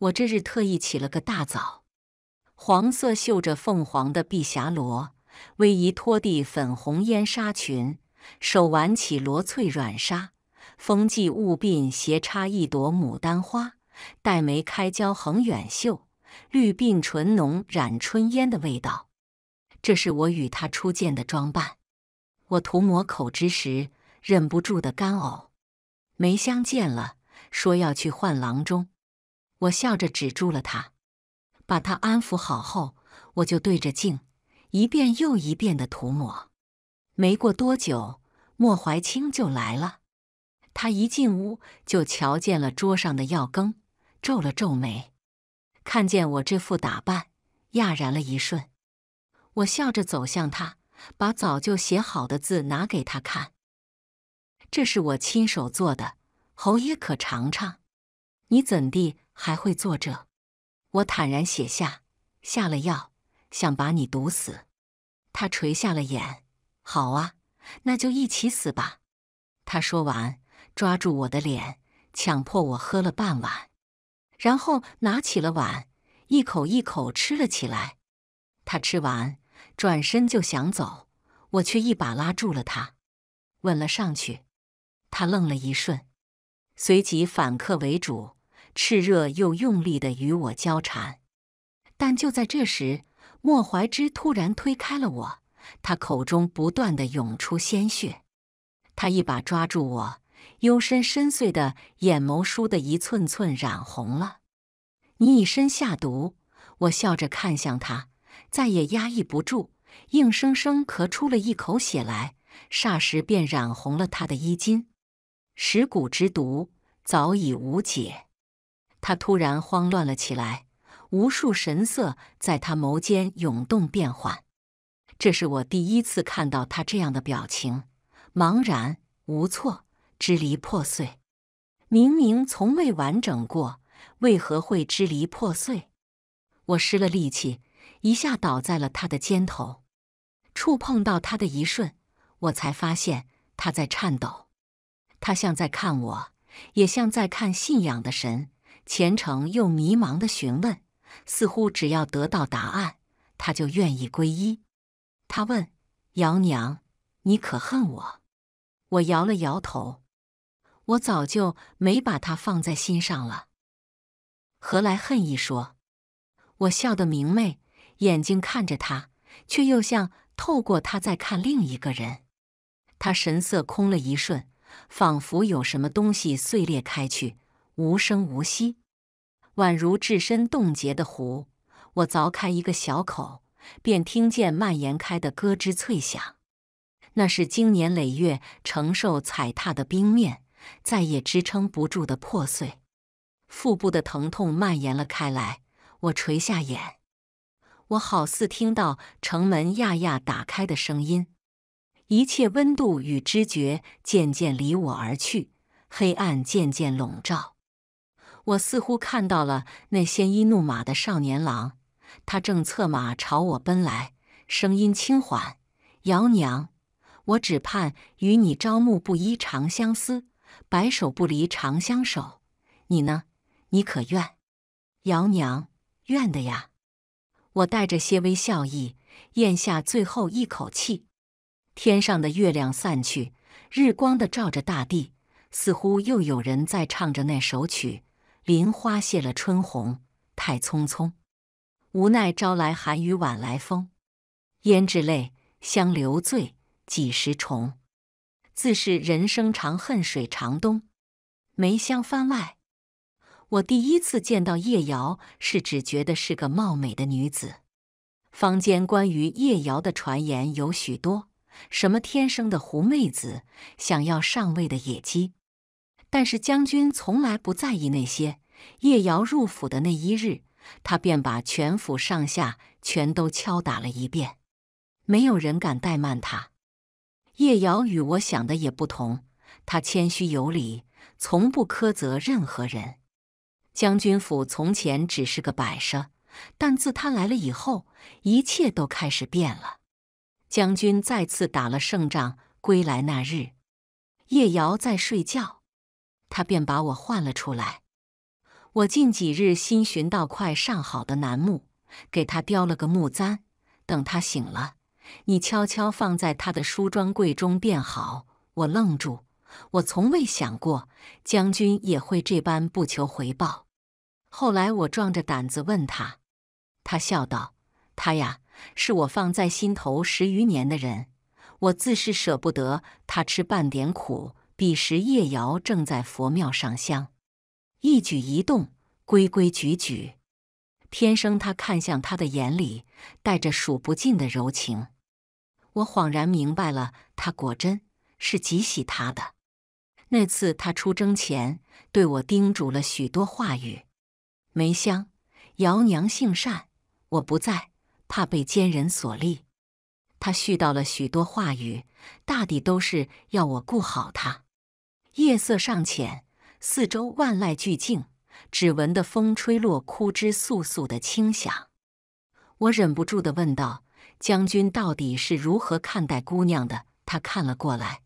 我这日特意起了个大早。黄色绣着凤凰的碧霞罗，逶迤拖地粉红烟纱裙，手挽起罗翠软纱，风髻雾鬓斜插一朵牡丹花，黛眉开娇横远秀，绿鬓唇浓染春烟的味道。这是我与他初见的装扮。我涂抹口脂时忍不住的干呕。梅香见了，说要去换郎中。我笑着止住了他。把他安抚好后，我就对着镜一遍又一遍的涂抹。没过多久，莫怀清就来了。他一进屋就瞧见了桌上的药羹，皱了皱眉。看见我这副打扮，讶然了一瞬。我笑着走向他，把早就写好的字拿给他看。这是我亲手做的，侯爷可尝尝。你怎地还会做这？我坦然写下，下了药，想把你毒死。他垂下了眼，好啊，那就一起死吧。他说完，抓住我的脸，强迫我喝了半碗，然后拿起了碗，一口一口吃了起来。他吃完，转身就想走，我却一把拉住了他，吻了上去。他愣了一瞬，随即反客为主。炽热又用力地与我交缠，但就在这时，莫怀之突然推开了我。他口中不断的涌出鲜血，他一把抓住我，幽深深邃的眼眸倏地一寸寸染红了。你以身下毒，我笑着看向他，再也压抑不住，硬生生咳出了一口血来，霎时便染红了他的衣襟。蚀骨之毒早已无解。他突然慌乱了起来，无数神色在他眸间涌动变幻。这是我第一次看到他这样的表情，茫然、无措、支离破碎。明明从未完整过，为何会支离破碎？我失了力气，一下倒在了他的肩头。触碰到他的一瞬，我才发现他在颤抖。他像在看我，也像在看信仰的神。虔诚又迷茫的询问，似乎只要得到答案，他就愿意皈依。他问：“姚娘，你可恨我？”我摇了摇头：“我早就没把他放在心上了，何来恨意？”说，我笑得明媚，眼睛看着他，却又像透过他在看另一个人。他神色空了一瞬，仿佛有什么东西碎裂开去。无声无息，宛如置身冻结的湖。我凿开一个小口，便听见蔓延开的咯吱脆响。那是经年累月承受踩踏的冰面，再也支撑不住的破碎。腹部的疼痛蔓延了开来。我垂下眼，我好似听到城门压压打开的声音。一切温度与知觉渐渐离我而去，黑暗渐渐笼罩。我似乎看到了那鲜衣怒马的少年郎，他正策马朝我奔来，声音轻缓：“姚娘，我只盼与你朝暮不依，长相思，白首不离长相守。你呢？你可愿？”姚娘愿的呀。我带着些微笑意，咽下最后一口气。天上的月亮散去，日光的照着大地，似乎又有人在唱着那首曲。林花谢了春红，太匆匆。无奈朝来寒雨晚来风。胭脂泪，香留醉，几时重？自是人生长恨水长东。梅香番外，我第一次见到叶瑶是，只觉得是个貌美的女子。坊间关于叶瑶的传言有许多，什么天生的狐媚子，想要上位的野鸡。但是将军从来不在意那些。叶瑶入府的那一日，他便把全府上下全都敲打了一遍，没有人敢怠慢他。叶瑶与我想的也不同，他谦虚有礼，从不苛责任何人。将军府从前只是个摆设，但自他来了以后，一切都开始变了。将军再次打了胜仗归来那日，叶瑶在睡觉。他便把我唤了出来。我近几日新寻到块上好的楠木，给他雕了个木簪。等他醒了，你悄悄放在他的梳妆柜中便好。我愣住，我从未想过将军也会这般不求回报。后来我壮着胆子问他，他笑道：“他呀，是我放在心头十余年的人，我自是舍不得他吃半点苦。”彼时，叶瑶正在佛庙上香，一举一动规规矩矩。天生，他看向他的眼里带着数不尽的柔情。我恍然明白了，他果真是极喜他的。那次他出征前，对我叮嘱了许多话语。梅香，瑶娘性善，我不在，怕被奸人所利。他絮叨了许多话语，大抵都是要我顾好他。夜色尚浅，四周万籁俱静，只闻得风吹落枯枝簌簌的轻响。我忍不住地问道：“将军到底是如何看待姑娘的？”他看了过来，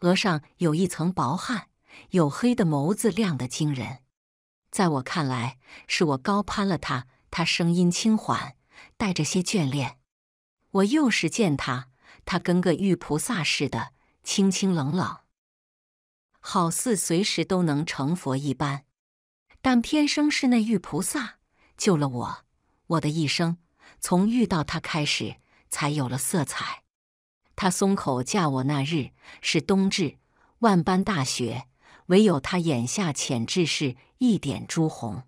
额上有一层薄汗，黝黑的眸子亮得惊人。在我看来，是我高攀了他。他声音轻缓，带着些眷恋。我又是见他，他跟个玉菩萨似的，清清冷冷。好似随时都能成佛一般，但天生是那玉菩萨救了我，我的一生从遇到他开始才有了色彩。他松口嫁我那日是冬至，万般大雪，唯有他眼下浅至是一点朱红。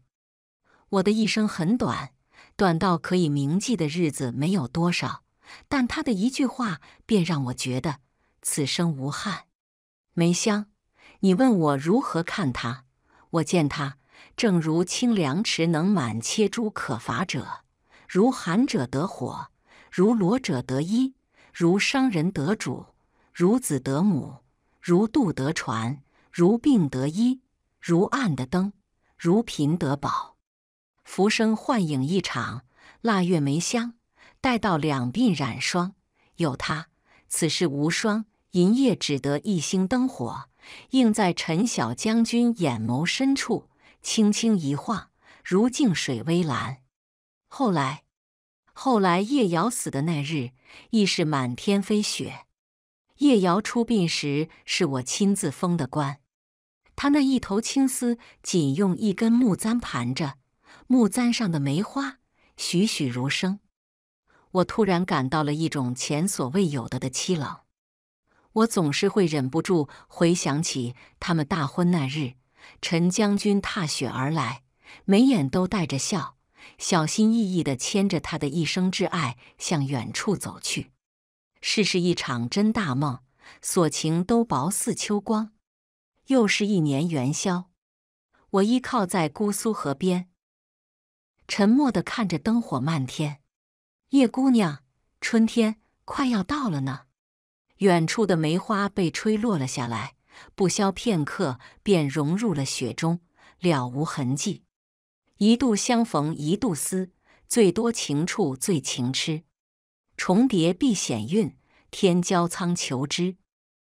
我的一生很短，短到可以铭记的日子没有多少，但他的一句话便让我觉得此生无憾。梅香。你问我如何看它，我见它正如清凉池能满，切诸可伐者，如寒者得火，如裸者得衣，如商人得主，如子得母，如渡得船，如病得医，如暗的灯，如贫得宝。浮生幻影一场，腊月梅香，待到两鬓染霜，有他，此世无双。银夜只得一星灯火。映在陈小将军眼眸深处，轻轻一晃，如静水微澜。后来，后来叶瑶死的那日，亦是满天飞雪。叶瑶出殡时，是我亲自封的官。他那一头青丝，仅用一根木簪盘着，木簪上的梅花栩栩如生。我突然感到了一种前所未有的的凄冷。我总是会忍不住回想起他们大婚那日，陈将军踏雪而来，眉眼都带着笑，小心翼翼的牵着他的一生挚爱向远处走去。世是一场真大梦，所情都薄似秋光。又是一年元宵，我依靠在姑苏河边，沉默的看着灯火漫天。叶姑娘，春天快要到了呢。远处的梅花被吹落了下来，不消片刻便融入了雪中，了无痕迹。一度相逢一度思，最多情处最情痴。重叠必显韵，天骄苍求之。